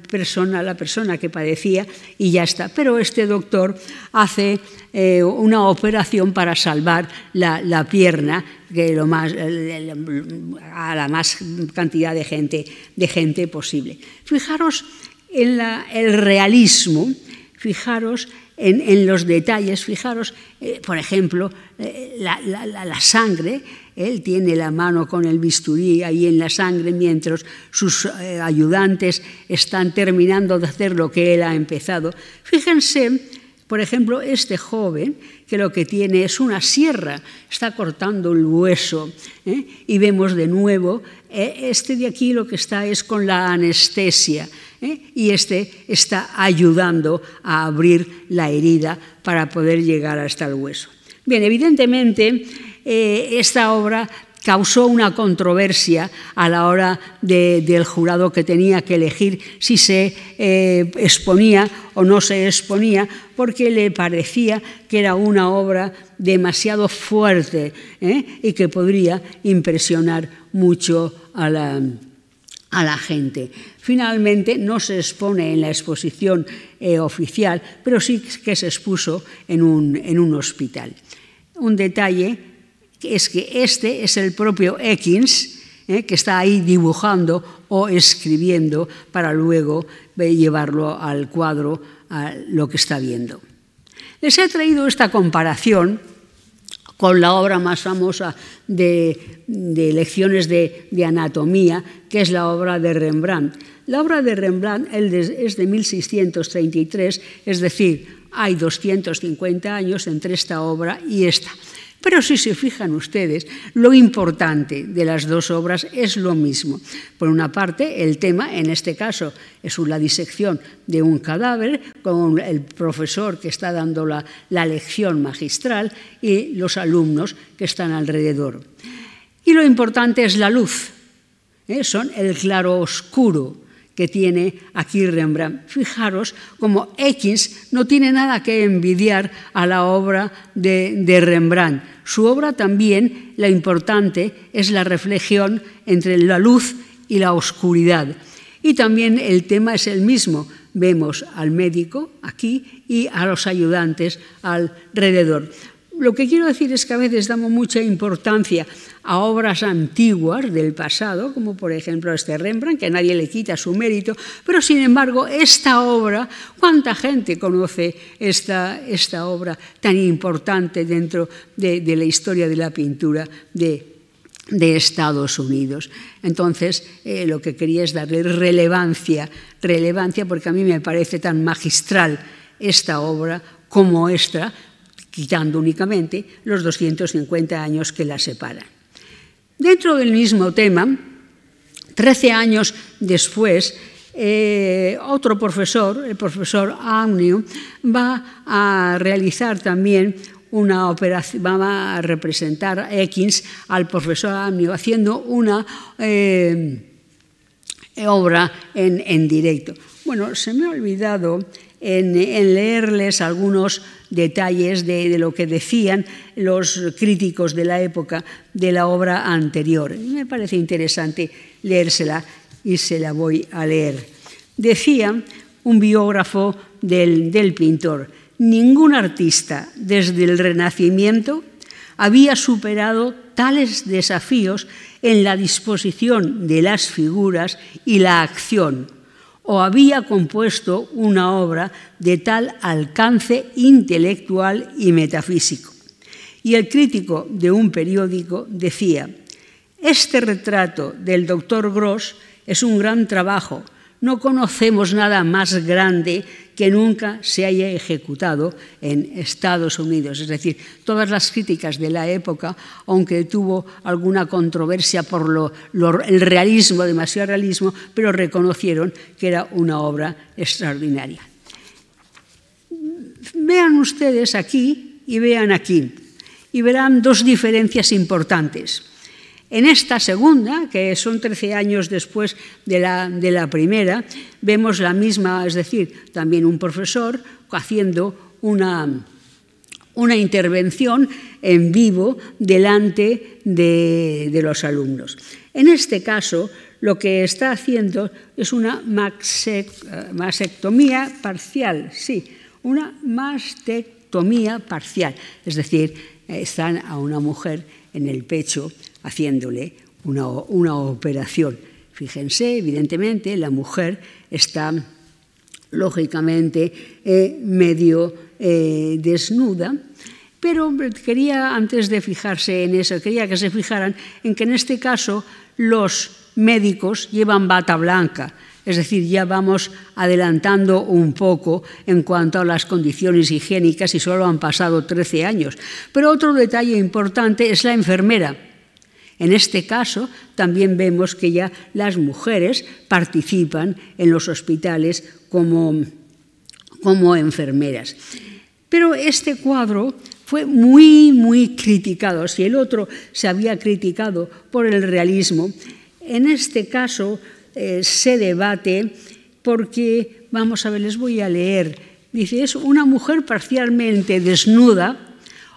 persona, a la persona que padecía y ya está. Pero este doctor hace eh, una operación para salvar la, pierna a la más cantidad de gente, de gente posible. Fijaros en el realismo fijaros en, los detalles, fijaros, eh, por ejemplo, eh, la, sangre, él tiene la mano con el bisturí ahí en la sangre mientras sus eh, ayudantes están terminando de hacer lo que él ha empezado. Fíjense por ejemplo, este joven, que lo que tiene es una sierra, está cortando el hueso. ¿eh? Y vemos de nuevo, eh, este de aquí lo que está es con la anestesia. ¿eh? Y este está ayudando a abrir la herida para poder llegar hasta el hueso. Bien, evidentemente, esta obra causó una controversia a la hora del jurado que tenía que elegir si se eh, exponía o no se exponía, porque le parecía que era una obra demasiado fuerte ¿eh? y que podría impresionar mucho a la, gente. Finalmente no se expone en la exposición eh, oficial, pero sí que se expuso en un, en un hospital. Un detalle es que este es el propio Ekins eh, que está ahí dibujando o escribiendo para luego eh, llevarlo al cuadro, a lo que está viendo. Les he traído esta comparación con la obra más famosa de, lecciones de, anatomía, que es la obra de Rembrandt. La obra de Rembrandt es de 1633, es decir, hay 250 años entre esta obra y esta. Pero si se fijan ustedes, lo importante de las dos obras es lo mismo. Por una parte, el tema, en este caso, es la disección de un cadáver con el profesor que está dando la, lección magistral y los alumnos que están alrededor. Y lo importante es la luz, ¿eh? son el claro oscuro que tiene aquí Rembrandt. Fijaros como X no tiene nada que envidiar a la obra de Rembrandt. Su obra también, la importante, es la reflexión entre la luz y la oscuridad. Y también el tema es el mismo. Vemos al médico aquí y a los ayudantes alrededor. Lo que quiero decir es que a veces damos mucha importancia a obras antiguas del pasado, como por ejemplo este Rembrandt, que a nadie le quita su mérito, pero sin embargo esta obra, ¿cuánta gente conoce esta, esta obra tan importante dentro de, la historia de la pintura de, Estados Unidos. Entonces, eh, lo que quería es darle relevancia, relevancia porque a mí me parece tan magistral esta obra como esta, quitando únicamente los 250 años que la separan. Dentro del mismo tema, 13 años después, eh, otro profesor, el profesor Amnio, va a realizar también una operación, va a representar a Ekins al profesor Agnew haciendo una eh, obra en, directo. Bueno, se me ha olvidado en leerles algunos detalles de, lo que decían los críticos de la época de la obra anterior. Me parece interesante leérsela y se la voy a leer. Decía un biógrafo del pintor, ningún artista desde el Renacimiento había superado tales desafíos en la disposición de las figuras y la acción o había compuesto una obra de tal alcance intelectual y metafísico. Y el crítico de un periódico decía, este retrato del doctor Gross es un gran trabajo, no conocemos nada más grande que nunca se haya ejecutado en Estados Unidos. Es decir, todas las críticas de la época, aunque tuvo alguna controversia por el realismo, demasiado realismo, pero reconocieron que era una obra extraordinaria. Vean ustedes aquí y vean aquí y verán dos diferencias importantes. En esta segunda, que son 13 años después de la, primera, vemos la misma, es decir, también un profesor haciendo una, intervención en vivo delante de, de, los alumnos. En este caso, lo que está haciendo es una mastectomía eh, parcial, sí, una mastectomía parcial, es decir, están a una mujer en el pecho haciéndole una, operación. Fíjense, evidentemente, la mujer está lógicamente eh, medio eh, desnuda, pero quería, antes de fijarse en eso, quería que se fijaran en que en este caso los médicos llevan bata blanca, es decir, ya vamos adelantando un poco en cuanto a las condiciones higiénicas y solo han pasado 13 años. Pero otro detalle importante es la enfermera en este caso, también vemos que ya las mujeres participan en los hospitales como, como enfermeras. Pero este cuadro fue muy, muy criticado. Si el otro se había criticado por el realismo, en este caso eh, se debate porque, vamos a ver, les voy a leer. Dice, es una mujer parcialmente desnuda,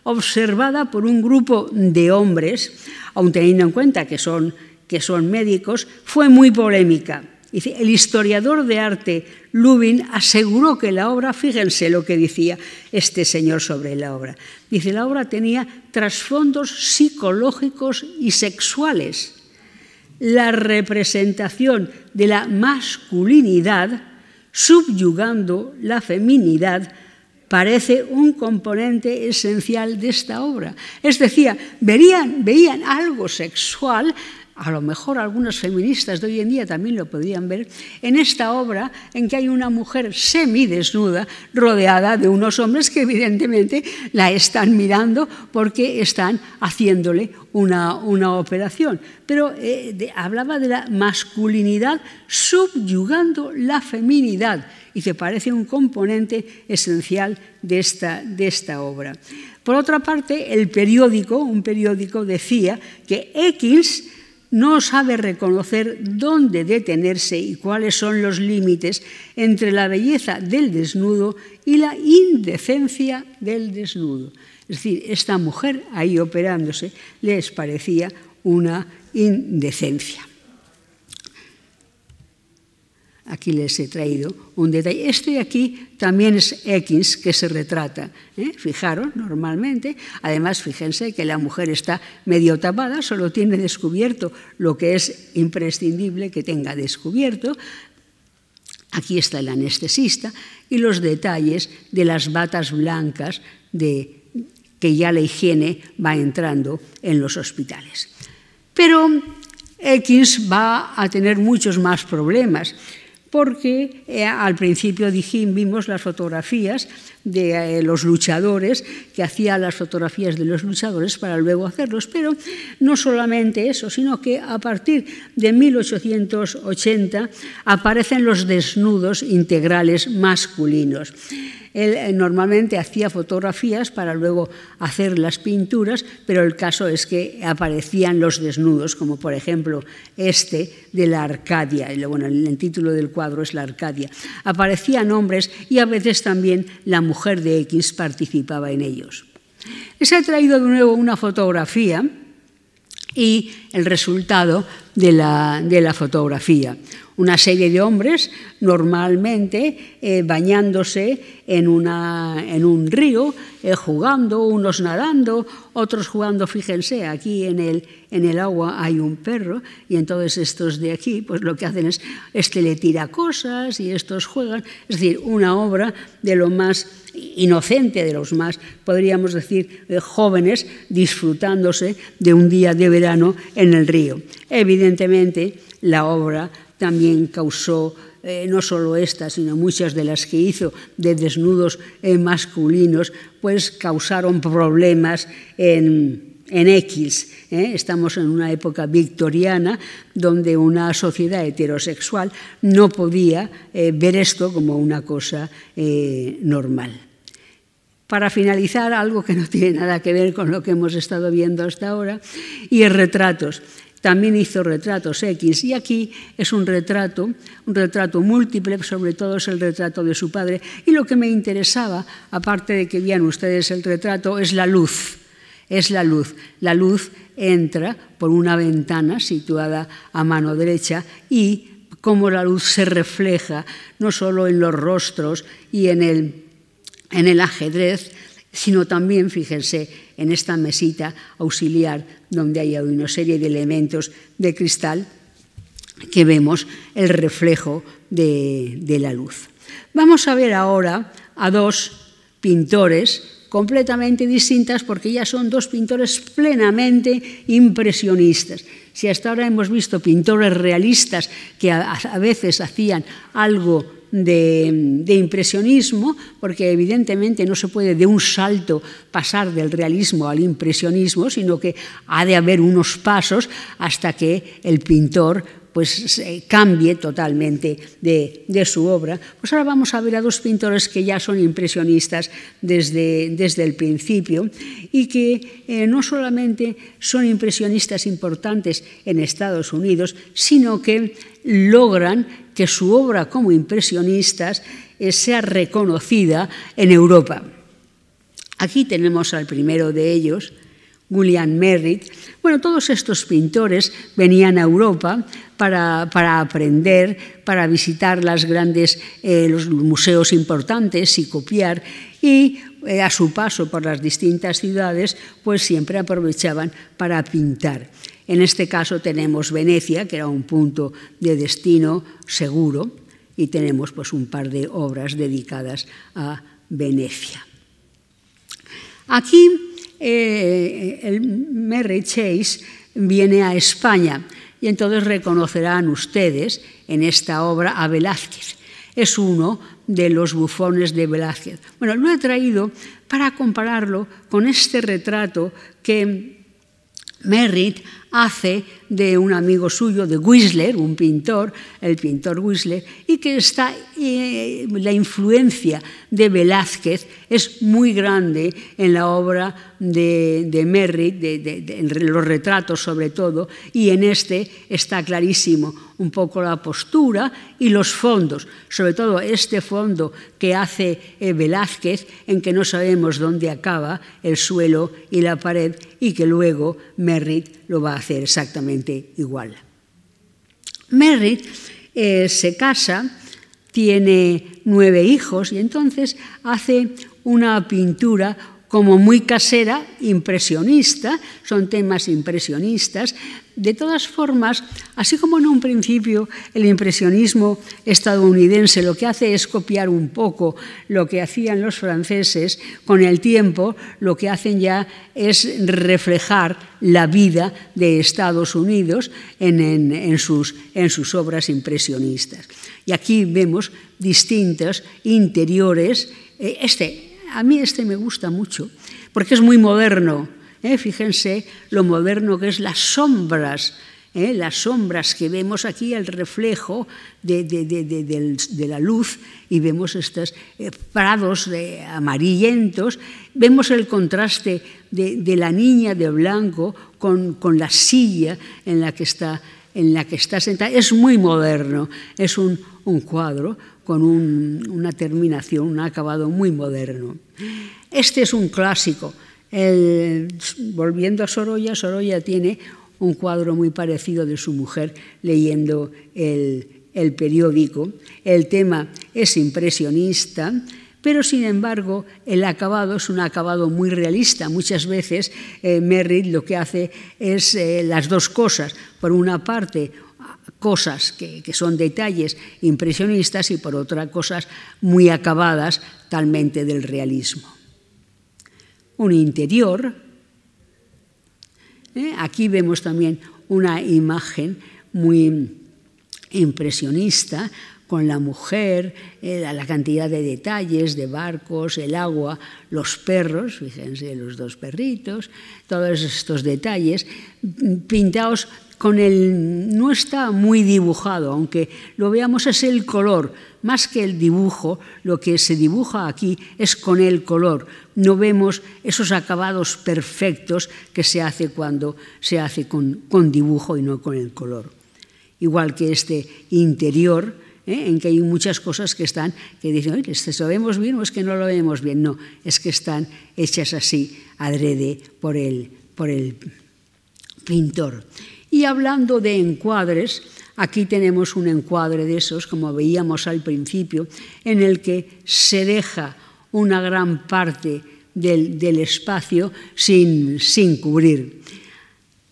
observada por un grupo de hombres, aun teniendo en cuenta que son, que son médicos, fue muy polémica. El historiador de arte Lubin aseguró que la obra, fíjense lo que decía este señor sobre la obra, dice, la obra tenía trasfondos psicológicos y sexuales. La representación de la masculinidad subyugando la feminidad parece un componente esencial de esta obra. Es decir, verían, veían algo sexual, a lo mejor algunos feministas de hoy en día también lo podrían ver, en esta obra en que hay una mujer semidesnuda rodeada de unos hombres que evidentemente la están mirando porque están haciéndole una, operación. Pero eh, hablaba de la masculinidad subyugando la feminidad y que parece un componente esencial de esta, de esta obra. Por otra parte, el periódico, un periódico decía que X no sabe reconocer dónde detenerse y cuáles son los límites entre la belleza del desnudo y la indecencia del desnudo. Es decir, esta mujer ahí operándose les parecía una indecencia. Aquí les he traído un detalle. Este de aquí también es Ekins, que se retrata. ¿eh? Fijaros, normalmente. Además, fíjense que la mujer está medio tapada, solo tiene descubierto lo que es imprescindible que tenga descubierto. Aquí está el anestesista y los detalles de las batas blancas de que ya la higiene va entrando en los hospitales. Pero X va a tener muchos más problemas, porque eh, al principio dijimos, vimos las fotografías de eh, los luchadores, que hacía las fotografías de los luchadores para luego hacerlos. Pero no solamente eso, sino que a partir de 1880 aparecen los desnudos integrales masculinos. Él eh, normalmente hacía fotografías para luego hacer las pinturas, pero el caso es que aparecían los desnudos, como por ejemplo este de la Arcadia, bueno, el título del cuadro es la Arcadia. Aparecían hombres y a veces también la mujer mujer de X participaba en ellos. Les he traído de nuevo una fotografía y el resultado de la, de la fotografía una serie de hombres normalmente eh, bañándose en, en, un río, eh, jugando, unos nadando, otros jugando, fíjense, aquí en el, en el agua hay un perro y entonces estos de aquí pues lo que hacen es, que este le tira cosas y estos juegan, es decir, una obra de lo más inocente de los más, podríamos decir, jóvenes disfrutándose de un día de verano en el río. Evidentemente, la obra también causó eh, no solo esta, sino muchas de las que hizo de desnudos eh, masculinos, pues causaron problemas en en X. ¿eh? Estamos en una época victoriana donde una sociedad heterosexual no podía ver esto como una cosa normal. Para finalizar, algo que no tiene nada que ver con lo que hemos estado viendo hasta ahora, y es retratos también hizo retratos X. Y aquí es un retrato, un retrato múltiple, sobre todo es el retrato de su padre. Y lo que me interesaba, aparte de que vean ustedes el retrato, es la luz. Es la luz. La luz entra por una ventana situada a mano derecha y cómo la luz se refleja no solo en los rostros y en el, en el ajedrez sino también, fíjense, en esta mesita auxiliar donde hay una serie de elementos de cristal que vemos el reflejo de, la luz. Vamos a ver ahora a dos pintores completamente distintas porque ya son dos pintores plenamente impresionistas. Si hasta ahora hemos visto pintores realistas que a, a veces hacían algo de, impresionismo, porque evidentemente no se puede de un salto pasar del realismo al impresionismo, sino que ha de haber unos pasos hasta que el pintor pues cambie totalmente de, su obra. Pues ahora vamos a ver a dos pintores que ya son impresionistas desde, desde el principio y que eh, no solamente son impresionistas importantes en Estados Unidos, sino que logran que su obra como impresionistas eh, sea reconocida en Europa. Aquí tenemos al primero de ellos, Julian Merritt. Bueno, todos estos pintores venían a Europa para, aprender, para visitar las grandes, eh, los museos importantes y copiar. Y eh, a su paso por las distintas ciudades, pues siempre aprovechaban para pintar. En este caso tenemos Venecia, que era un punto de destino seguro, y tenemos pues, un par de obras dedicadas a Venecia. Aquí eh, Chase viene a España y entonces reconocerán ustedes en esta obra a Velázquez. Es uno de los bufones de Velázquez. Bueno, lo he traído para compararlo con este retrato que Merritt hace de un amigo suyo, de Whistler, un pintor, el pintor Whistler, y que está, eh, la influencia de Velázquez es muy grande en la obra de, de en los retratos sobre todo, y en este está clarísimo un poco la postura y los fondos, sobre todo este fondo que hace eh, Velázquez, en que no sabemos dónde acaba el suelo y la pared, y que luego Merritt lo va a hacer exactamente igual. Merritt eh, se casa, tiene nueve hijos y entonces hace una pintura, como muy casera, impresionista, son temas impresionistas. De todas formas, así como en un principio el impresionismo estadounidense lo que hace es copiar un poco lo que hacían los franceses, con el tiempo lo que hacen ya es reflejar la vida de Estados Unidos en, sus, en sus obras impresionistas. Y aquí vemos distintos interiores. Eh, este a mí este me gusta mucho porque es muy moderno. ¿eh? Fíjense lo moderno que es las sombras ¿eh? las sombras que vemos aquí, el reflejo de, la luz, y vemos estos eh, prados amarillentos, vemos el contraste de, la niña de blanco con, la silla en la que está sentada. Es muy moderno, es un cuadro con una terminación, un acabado muy moderno. Este es un clásico. volviendo a Sorolla, Sorolla tiene un cuadro muy parecido de su mujer leyendo el, periódico. El tema es impresionista, pero sin embargo el acabado es un acabado muy realista. Muchas veces eh, Merritt lo que hace es eh, las dos cosas. Por una parte, cosas que, son detalles impresionistas y por otra cosas muy acabadas talmente del realismo. Un interior. ¿eh? Aquí vemos también una imagen muy impresionista con la mujer, ¿eh? la cantidad de detalles, de barcos, el agua, los perros, fíjense los dos perritos, todos estos detalles mm, pintados con el no está muy dibujado, aunque lo veamos es el color, más que el dibujo, lo que se dibuja aquí es con el color. No vemos esos acabados perfectos que se hace cuando se hace con, dibujo y no con el color. Igual que este interior, ¿eh? en que hay muchas cosas que están, que dicen, oye, ¿este lo vemos bien o es que no lo vemos bien? No, es que están hechas así, adrede, por por el pintor. Y hablando de encuadres, aquí tenemos un encuadre de esos, como veíamos al principio, en el que se deja una gran parte del, espacio sin, sin cubrir.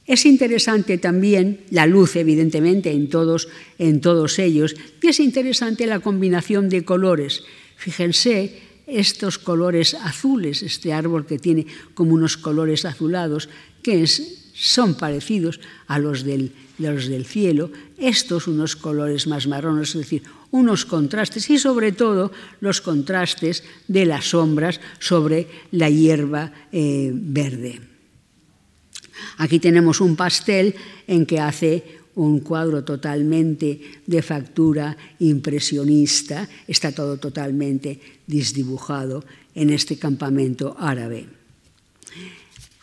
Es interesante también la luz, evidentemente, en todos, en todos ellos, y es interesante la combinación de colores. Fíjense estos colores azules, este árbol que tiene como unos colores azulados, que es son parecidos a los del, los del cielo, estos unos colores más marrones, es decir, unos contrastes y sobre todo los contrastes de las sombras sobre la hierba eh, verde. Aquí tenemos un pastel en que hace un cuadro totalmente de factura impresionista, está todo totalmente disdibujado en este campamento árabe.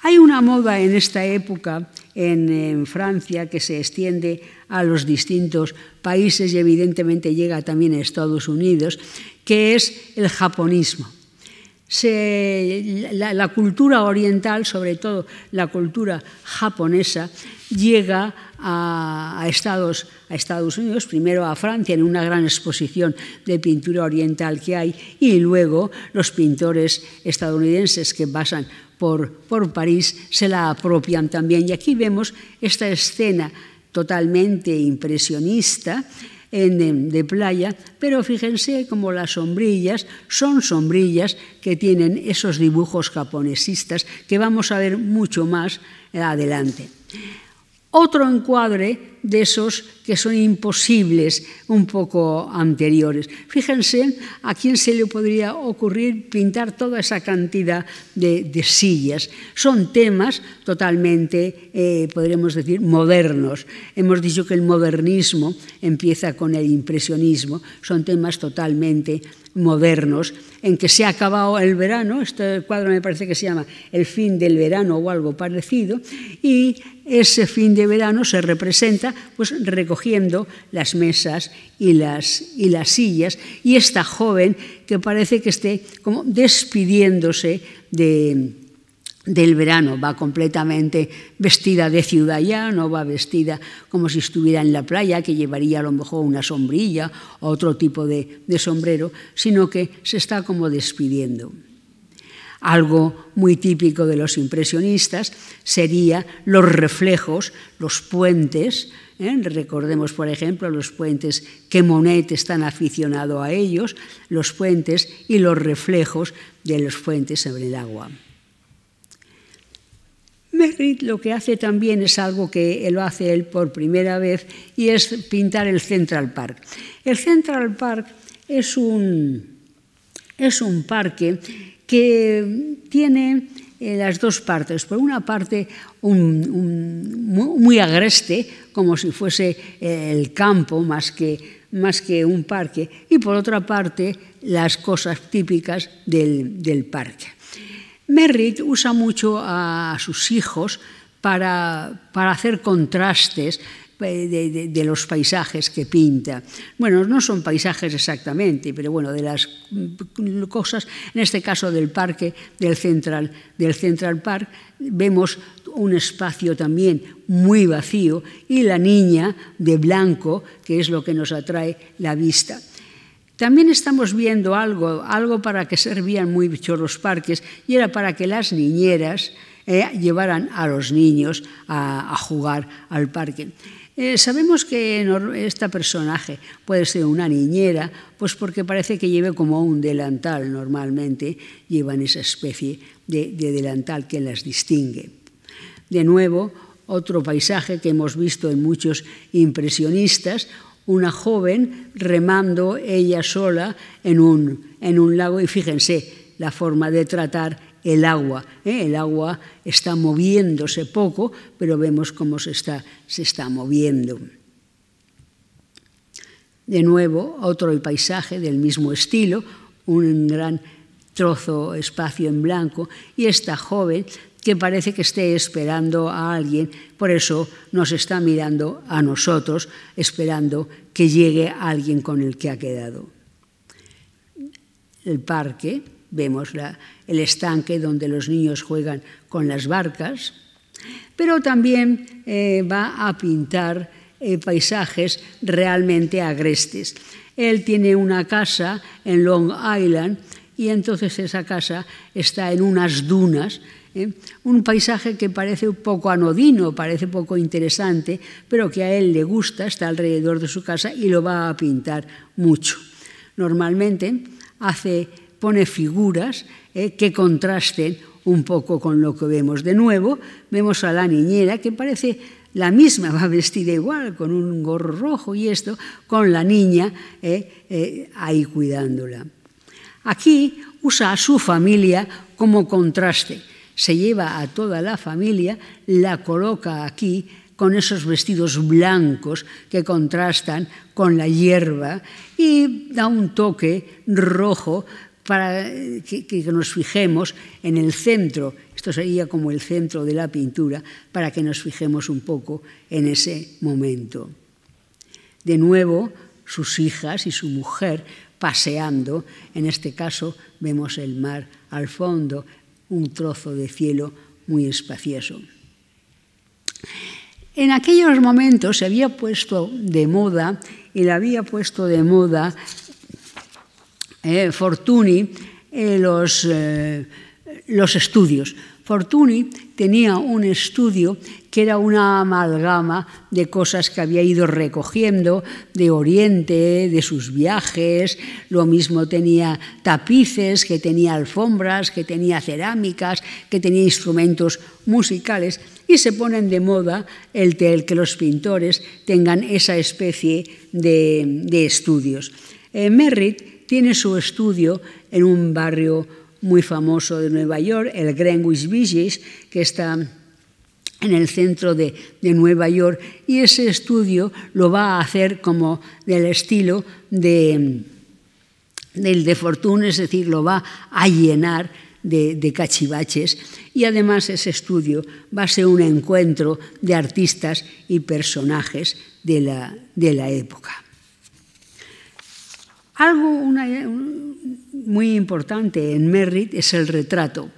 Hay una moda en esta época en, Francia que se extiende a los distintos países y evidentemente llega también a Estados Unidos, que es el japonismo. la, la cultura oriental, sobre todo la cultura japonesa, llega a, Estados, a Estados Unidos, primero a Francia en una gran exposición de pintura oriental que hay y luego los pintores estadounidenses que pasan por, por París se la apropian también. Y aquí vemos esta escena totalmente impresionista de playa, pero fíjense cómo las sombrillas son sombrillas que tienen esos dibujos japonesistas que vamos a ver mucho más adelante. Otro encuadre de esos que son imposibles un poco anteriores. Fíjense a quién se le podría ocurrir pintar toda esa cantidad de, sillas. Son temas totalmente, eh, podríamos decir, modernos. Hemos dicho que el modernismo empieza con el impresionismo. Son temas totalmente modernos, en que se ha acabado el verano, este cuadro me parece que se llama El fin del verano o algo parecido, y ese fin de verano se representa pues recogiendo las mesas y las, sillas. Y esta joven que parece que esté como despidiéndose del verano, va completamente vestida de ciudad no va vestida como si estuviera en la playa, que llevaría a lo mejor una sombrilla o otro tipo de sombrero, sino que se está como despidiendo. Algo muy típico de los impresionistas sería los reflejos, los puentes. ¿eh? Recordemos, por ejemplo, los puentes que Monet está aficionado a ellos, los puentes y los reflejos de los puentes sobre el agua. Merritt lo que hace también es algo que lo hace él por primera vez y es pintar el Central Park. El Central Park es un, es un parque que tiene eh, las dos partes. Por una parte, muy agreste, como si fuese eh, el campo más que, más que un parque, y por otra parte, las cosas típicas del, parque. Merritt usa mucho a sus hijos para, para hacer contrastes de, los paisajes que pinta. Bueno, no son paisajes exactamente, pero bueno, de las mm, cosas, en este caso del parque del Central, del Central Park, vemos un espacio también muy vacío y la niña de blanco, que es lo que nos atrae la vista. También estamos viendo algo, algo para que servían muy los parques, y era para que las niñeras eh, llevaran a los niños a jugar al parque. Eh, sabemos que este personaje puede ser una niñera, pues porque parece que lleve como un delantal normalmente, llevan esa especie de, delantal que las distingue. De nuevo, otro paisaje que hemos visto en muchos impresionistas, una joven remando ella sola en un, en un lago y fíjense la forma de tratar el agua. ¿eh? El agua está moviéndose poco, pero vemos cómo se está, se está moviendo. De nuevo, otro paisaje del mismo estilo, un gran trozo espacio en blanco, y esta joven que parece que esté esperando a alguien, por eso nos está mirando a nosotros, esperando que llegue alguien con el que ha quedado. El parque, vemos la, el estanque donde los niños juegan con las barcas, pero también eh, va a pintar eh, paisajes realmente agrestes. Él tiene una casa en Long Island y entonces esa casa está en unas dunas, ¿eh? un paisaje que parece un poco anodino, parece poco interesante, pero que a él le gusta, está alrededor de su casa y lo va a pintar mucho. Normalmente hace, pone figuras eh, que contrasten un poco con lo que vemos de nuevo. Vemos a la niñera que parece la misma, va vestida igual, con un gorro rojo y esto, con la niña eh, eh, ahí cuidándola. Aquí usa a su familia como contraste. Se lleva a toda la familia, la coloca aquí con esos vestidos blancos que contrastan con la hierba y da un toque rojo para eh, que, nos fijemos en el centro, esto sería como el centro de la pintura, para que nos fijemos un poco en ese momento. De nuevo, sus hijas y su mujer paseando, en este caso vemos el mar al fondo, un trozo de cielo muy espacioso. En aquellos momentos se había puesto de moda y la había puesto de moda eh, Fortuny eh, los, eh, los estudios. Fortuny tenía un estudio que era una amalgama de cosas que había ido recogiendo de Oriente, de sus viajes, lo mismo tenía tapices, que tenía alfombras, que tenía cerámicas, que tenía instrumentos musicales y se ponen de moda el, que los pintores tengan esa especie de, estudios. Merritt tiene su estudio en un barrio muy famoso de Nueva York, el Greenwich Village, que está en el centro de, Nueva York, y ese estudio lo va a hacer como del estilo de, del de Fortune, es decir, lo va a llenar de, cachivaches, y además ese estudio va a ser un encuentro de artistas y personajes de la época. Algo muy importante en Merritt es el retrato.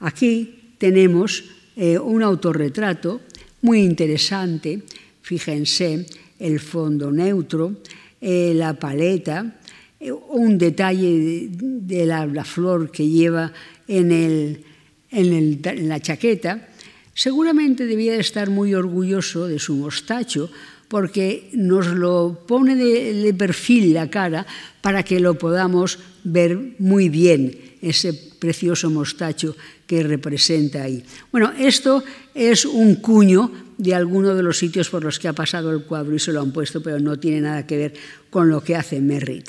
Aquí tenemos eh, un autorretrato muy interesante. Fíjense el fondo neutro, eh, la paleta, eh, un detalle de, la, flor que lleva en, en la chaqueta. Seguramente debía estar muy orgulloso de su mostacho porque nos lo pone de, perfil la cara para que lo podamos ver muy bien, ese precioso mostacho que representa ahí. Bueno, esto es un cuño de alguno de los sitios por los que ha pasado el cuadro y se lo han puesto, pero no tiene nada que ver con lo que hace Merritt.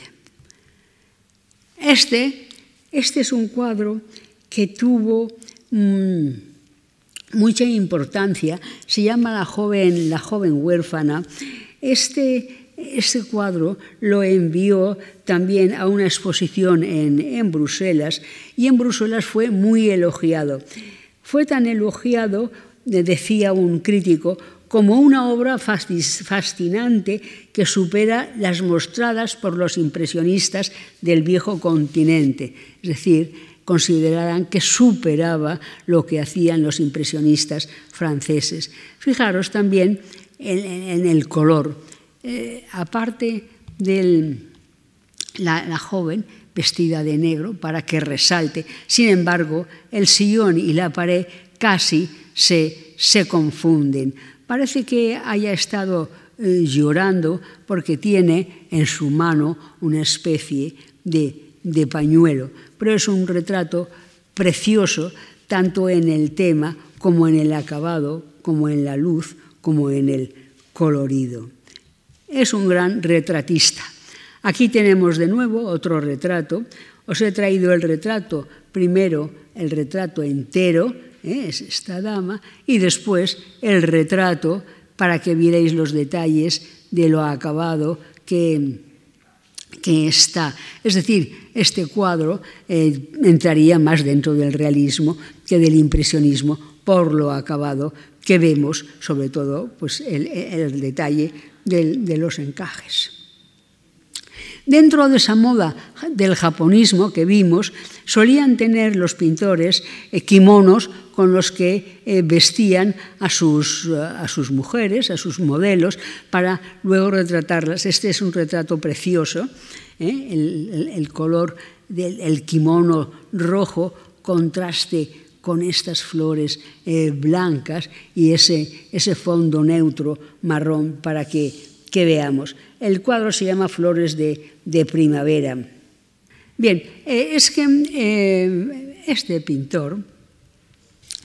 Este, este es un cuadro que tuvo mm, mucha importancia, se llama La joven, la joven huérfana. Este, este cuadro lo envió también a una exposición en, en Bruselas y en Bruselas fue muy elogiado. Fue tan elogiado, decía un crítico, como una obra fascinante que supera las mostradas por los impresionistas del viejo continente. Es decir, considerarán que superaba lo que hacían los impresionistas franceses. Fijaros también en, el color. Eh, aparte de la, joven vestida de negro para que resalte, sin embargo, el sillón y la pared casi se, confunden. Parece que haya estado eh, llorando porque tiene en su mano una especie de pañuelo pero es un retrato precioso tanto en el tema como en el acabado, como en la luz, como en el colorido. Es un gran retratista. Aquí tenemos de nuevo otro retrato. Os he traído el retrato, primero el retrato entero, ¿eh? es esta dama, y después el retrato para que vierais los detalles de lo acabado que que está. Es decir, este cuadro eh, entraría más dentro del realismo que del impresionismo por lo acabado que vemos, sobre todo pues, el, detalle de los encajes. Dentro de esa moda del japonismo que vimos, solían tener los pintores eh, kimonos con los que eh, vestían a sus, mujeres, a sus modelos, para luego retratarlas. Este es un retrato precioso, eh, el, color del kimono rojo contraste con estas flores blancas y ese, fondo neutro marrón para que veamos. El cuadro se llama Flores de, Primavera. Bien, eh, es que eh, este pintor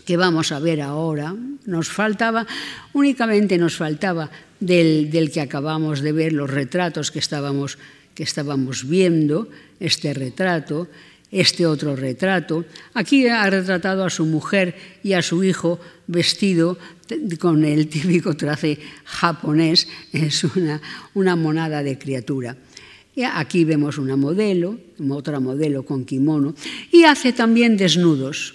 que vamos a ver ahora, nos faltaba, únicamente nos faltaba del, que acabamos de ver, los retratos que estábamos, que estábamos viendo, este retrato, este otro retrato. Aquí ha retratado a su mujer y a su hijo vestido con el típico traje japonés, es una, monada de criatura. Aquí vemos una modelo, otra modelo con kimono, y hace también desnudos.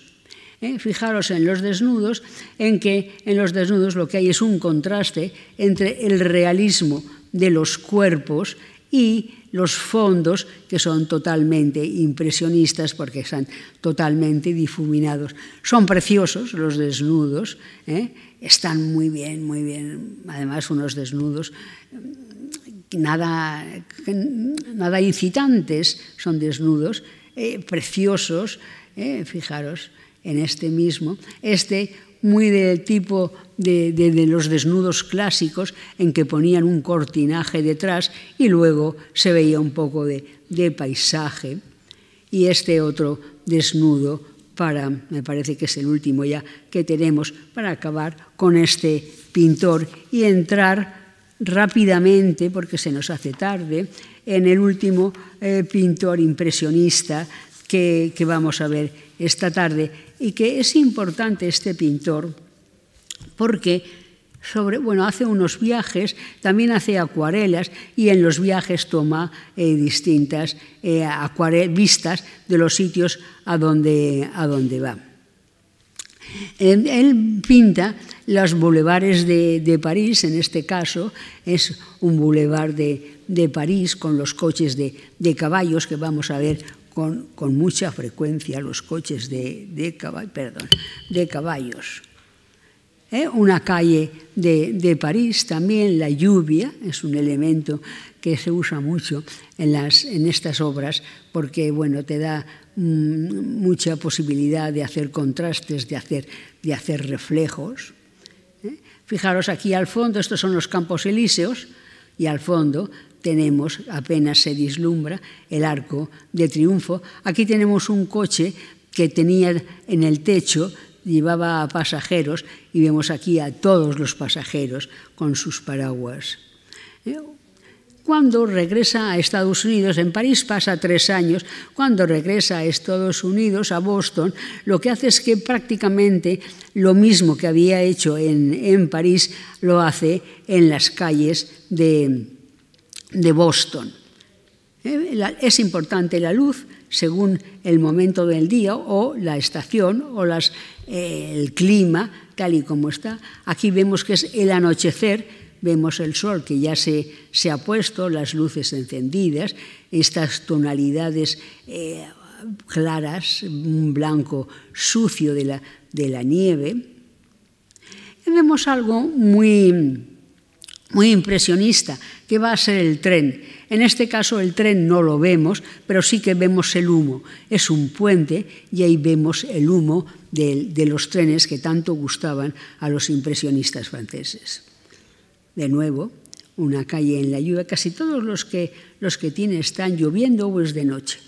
¿Eh? Fijaros en los desnudos, en que en los desnudos lo que hay es un contraste entre el realismo de los cuerpos y los fondos, que son totalmente impresionistas porque están totalmente difuminados. Son preciosos los desnudos, ¿eh? están muy bien, muy bien. Además, unos desnudos mm, nada, mm, nada incitantes, son desnudos, eh, preciosos, eh, fijaros en este mismo. Este, muy del tipo de, los desnudos clásicos en que ponían un cortinaje detrás y luego se veía un poco de, paisaje. Y este otro desnudo para, me parece que es el último ya que tenemos, para acabar con este pintor y entrar rápidamente, porque se nos hace tarde, en el último eh, pintor impresionista que vamos a ver esta tarde, y que es importante este pintor porque bueno, hace unos viajes, también hace acuarelas y en los viajes toma eh, distintas eh, vistas de los sitios a donde, a donde va. él pinta los bulevares de, París, en este caso es un bulevar de, París con los coches de, de caballos que vamos a ver con, mucha frecuencia los coches de, de caballos. ¿Eh? Una calle de, París, también la lluvia, es un elemento que se usa mucho en, las, en estas obras porque bueno, te da mm, mucha posibilidad de hacer contrastes, de hacer, de hacer reflejos. ¿eh? Fijaros aquí al fondo, estos son los campos elíseos, y al fondo tenemos, apenas se dislumbra el arco de triunfo. Aquí tenemos un coche que tenía en el techo, llevaba a pasajeros y vemos aquí a todos los pasajeros con sus paraguas. Cuando regresa a Estados Unidos, en París pasa tres años, cuando regresa a Estados Unidos, a Boston, lo que hace es que prácticamente lo mismo que había hecho en, en París lo hace en las calles de, de Boston. Eh, es importante la luz según el momento del día o la estación o eh, el clima, tal y como está. Aquí vemos que es el anochecer, vemos el sol que ya se, se ha puesto, las luces encendidas, estas tonalidades eh, claras, un blanco sucio de la, de la nieve. vemos algo muy muy impresionista, ¿Qué va a ser el tren. En este caso el tren no lo vemos, pero sí que vemos el humo. Es un puente y ahí vemos el humo de, los trenes que tanto gustaban a los impresionistas franceses. De nuevo, una calle en la lluvia. Casi todos los que, los que tiene están lloviendo o es de noche.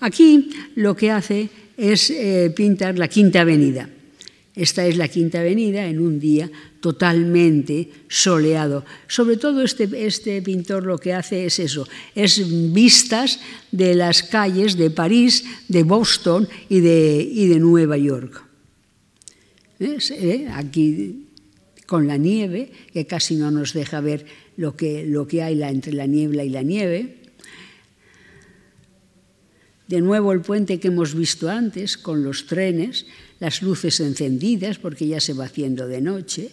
Aquí lo que hace es eh, pintar la Quinta Avenida. Esta es la quinta avenida en un día totalmente soleado. Sobre todo este, este, pintor lo que hace es eso, es vistas de las calles de París, de Boston y de, de Nueva York. ¿Eh? Aquí con la nieve, que casi no nos deja ver lo que, lo que hay entre la niebla y la nieve. De nuevo el puente que hemos visto antes con los trenes, las luces encendidas porque ya se va haciendo de noche.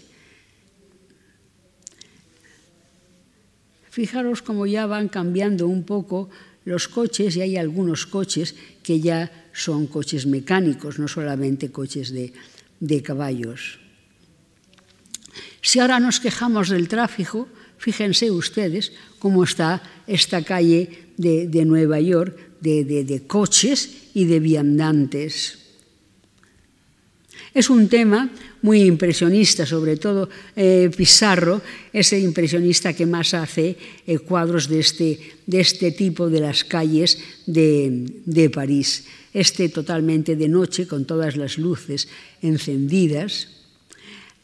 Fijaros cómo ya van cambiando un poco los coches y hay algunos coches que ya son coches mecánicos, no solamente coches de, caballos. Si ahora nos quejamos del tráfico, fíjense ustedes cómo está esta calle de, Nueva York de coches y de viandantes. Es un tema muy impresionista, sobre todo eh, Pizarro es el impresionista que más hace eh, cuadros este, de este, tipo de las calles de París. Este totalmente de noche, con todas las luces encendidas,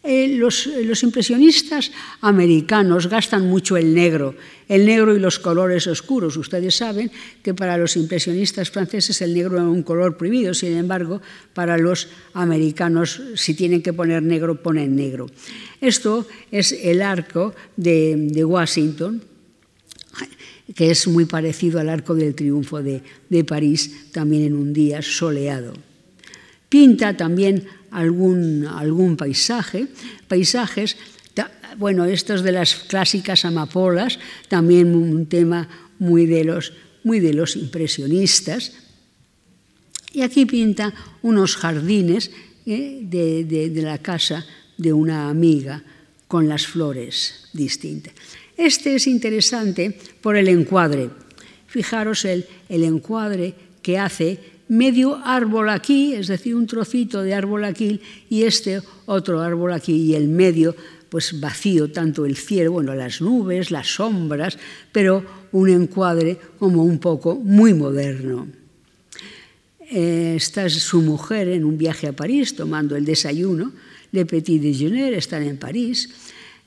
eh, eh, los, impresionistas americanos gastan mucho el negro, el negro y los colores oscuros. Ustedes saben que para los impresionistas franceses el negro es un color prohibido, sin embargo, para los americanos, si tienen que poner negro, ponen negro. Esto es el arco de, Washington, que es muy parecido al arco del triunfo de, de París, también en un día soleado. Pinta también algún, algún paisaje, paisajes, bueno, estos de las clásicas amapolas, también un tema muy de los, muy de los impresionistas. Y aquí pinta unos jardines eh, de, la casa de una amiga con las flores distintas. Este es interesante por el encuadre. Fijaros el, el encuadre que hace medio árbol aquí, es decir, un trocito de árbol aquí y este otro árbol aquí y el medio pues vacío, tanto el cielo, bueno, las nubes, las sombras, pero un encuadre como un poco muy moderno. Eh, esta es su mujer en un viaje a París tomando el desayuno, Le Petit Déjeuner, están en París.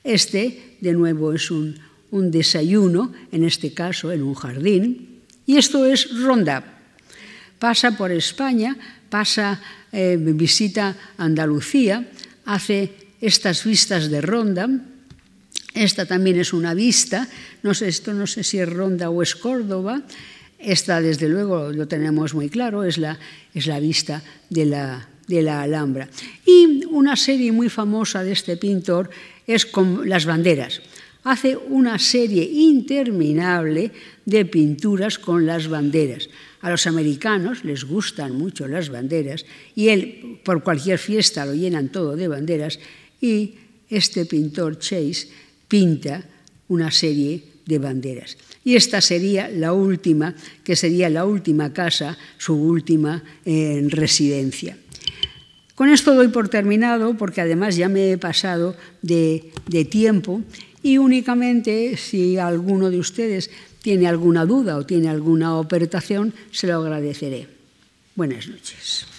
Este, de nuevo, es un, un desayuno, en este caso en un jardín. Y esto es Ronda pasa por España, pasa, eh, visita Andalucía, hace estas vistas de ronda. Esta también es una vista, no sé, esto no sé si es Ronda o es Córdoba. Esta, desde luego, lo tenemos muy claro, es la, vista de la, de la Alhambra. Y una serie muy famosa de este pintor es con las banderas hace una serie interminable de pinturas con las banderas. A los americanos les gustan mucho las banderas y él, por cualquier fiesta, lo llenan todo de banderas y este pintor Chase pinta una serie de banderas. Y esta sería la última, que sería la última casa, su última eh, residencia. Con esto doy por terminado, porque además ya me he pasado de, de tiempo y únicamente si alguno de ustedes tiene alguna duda o tiene alguna operación, se lo agradeceré. Buenas noches.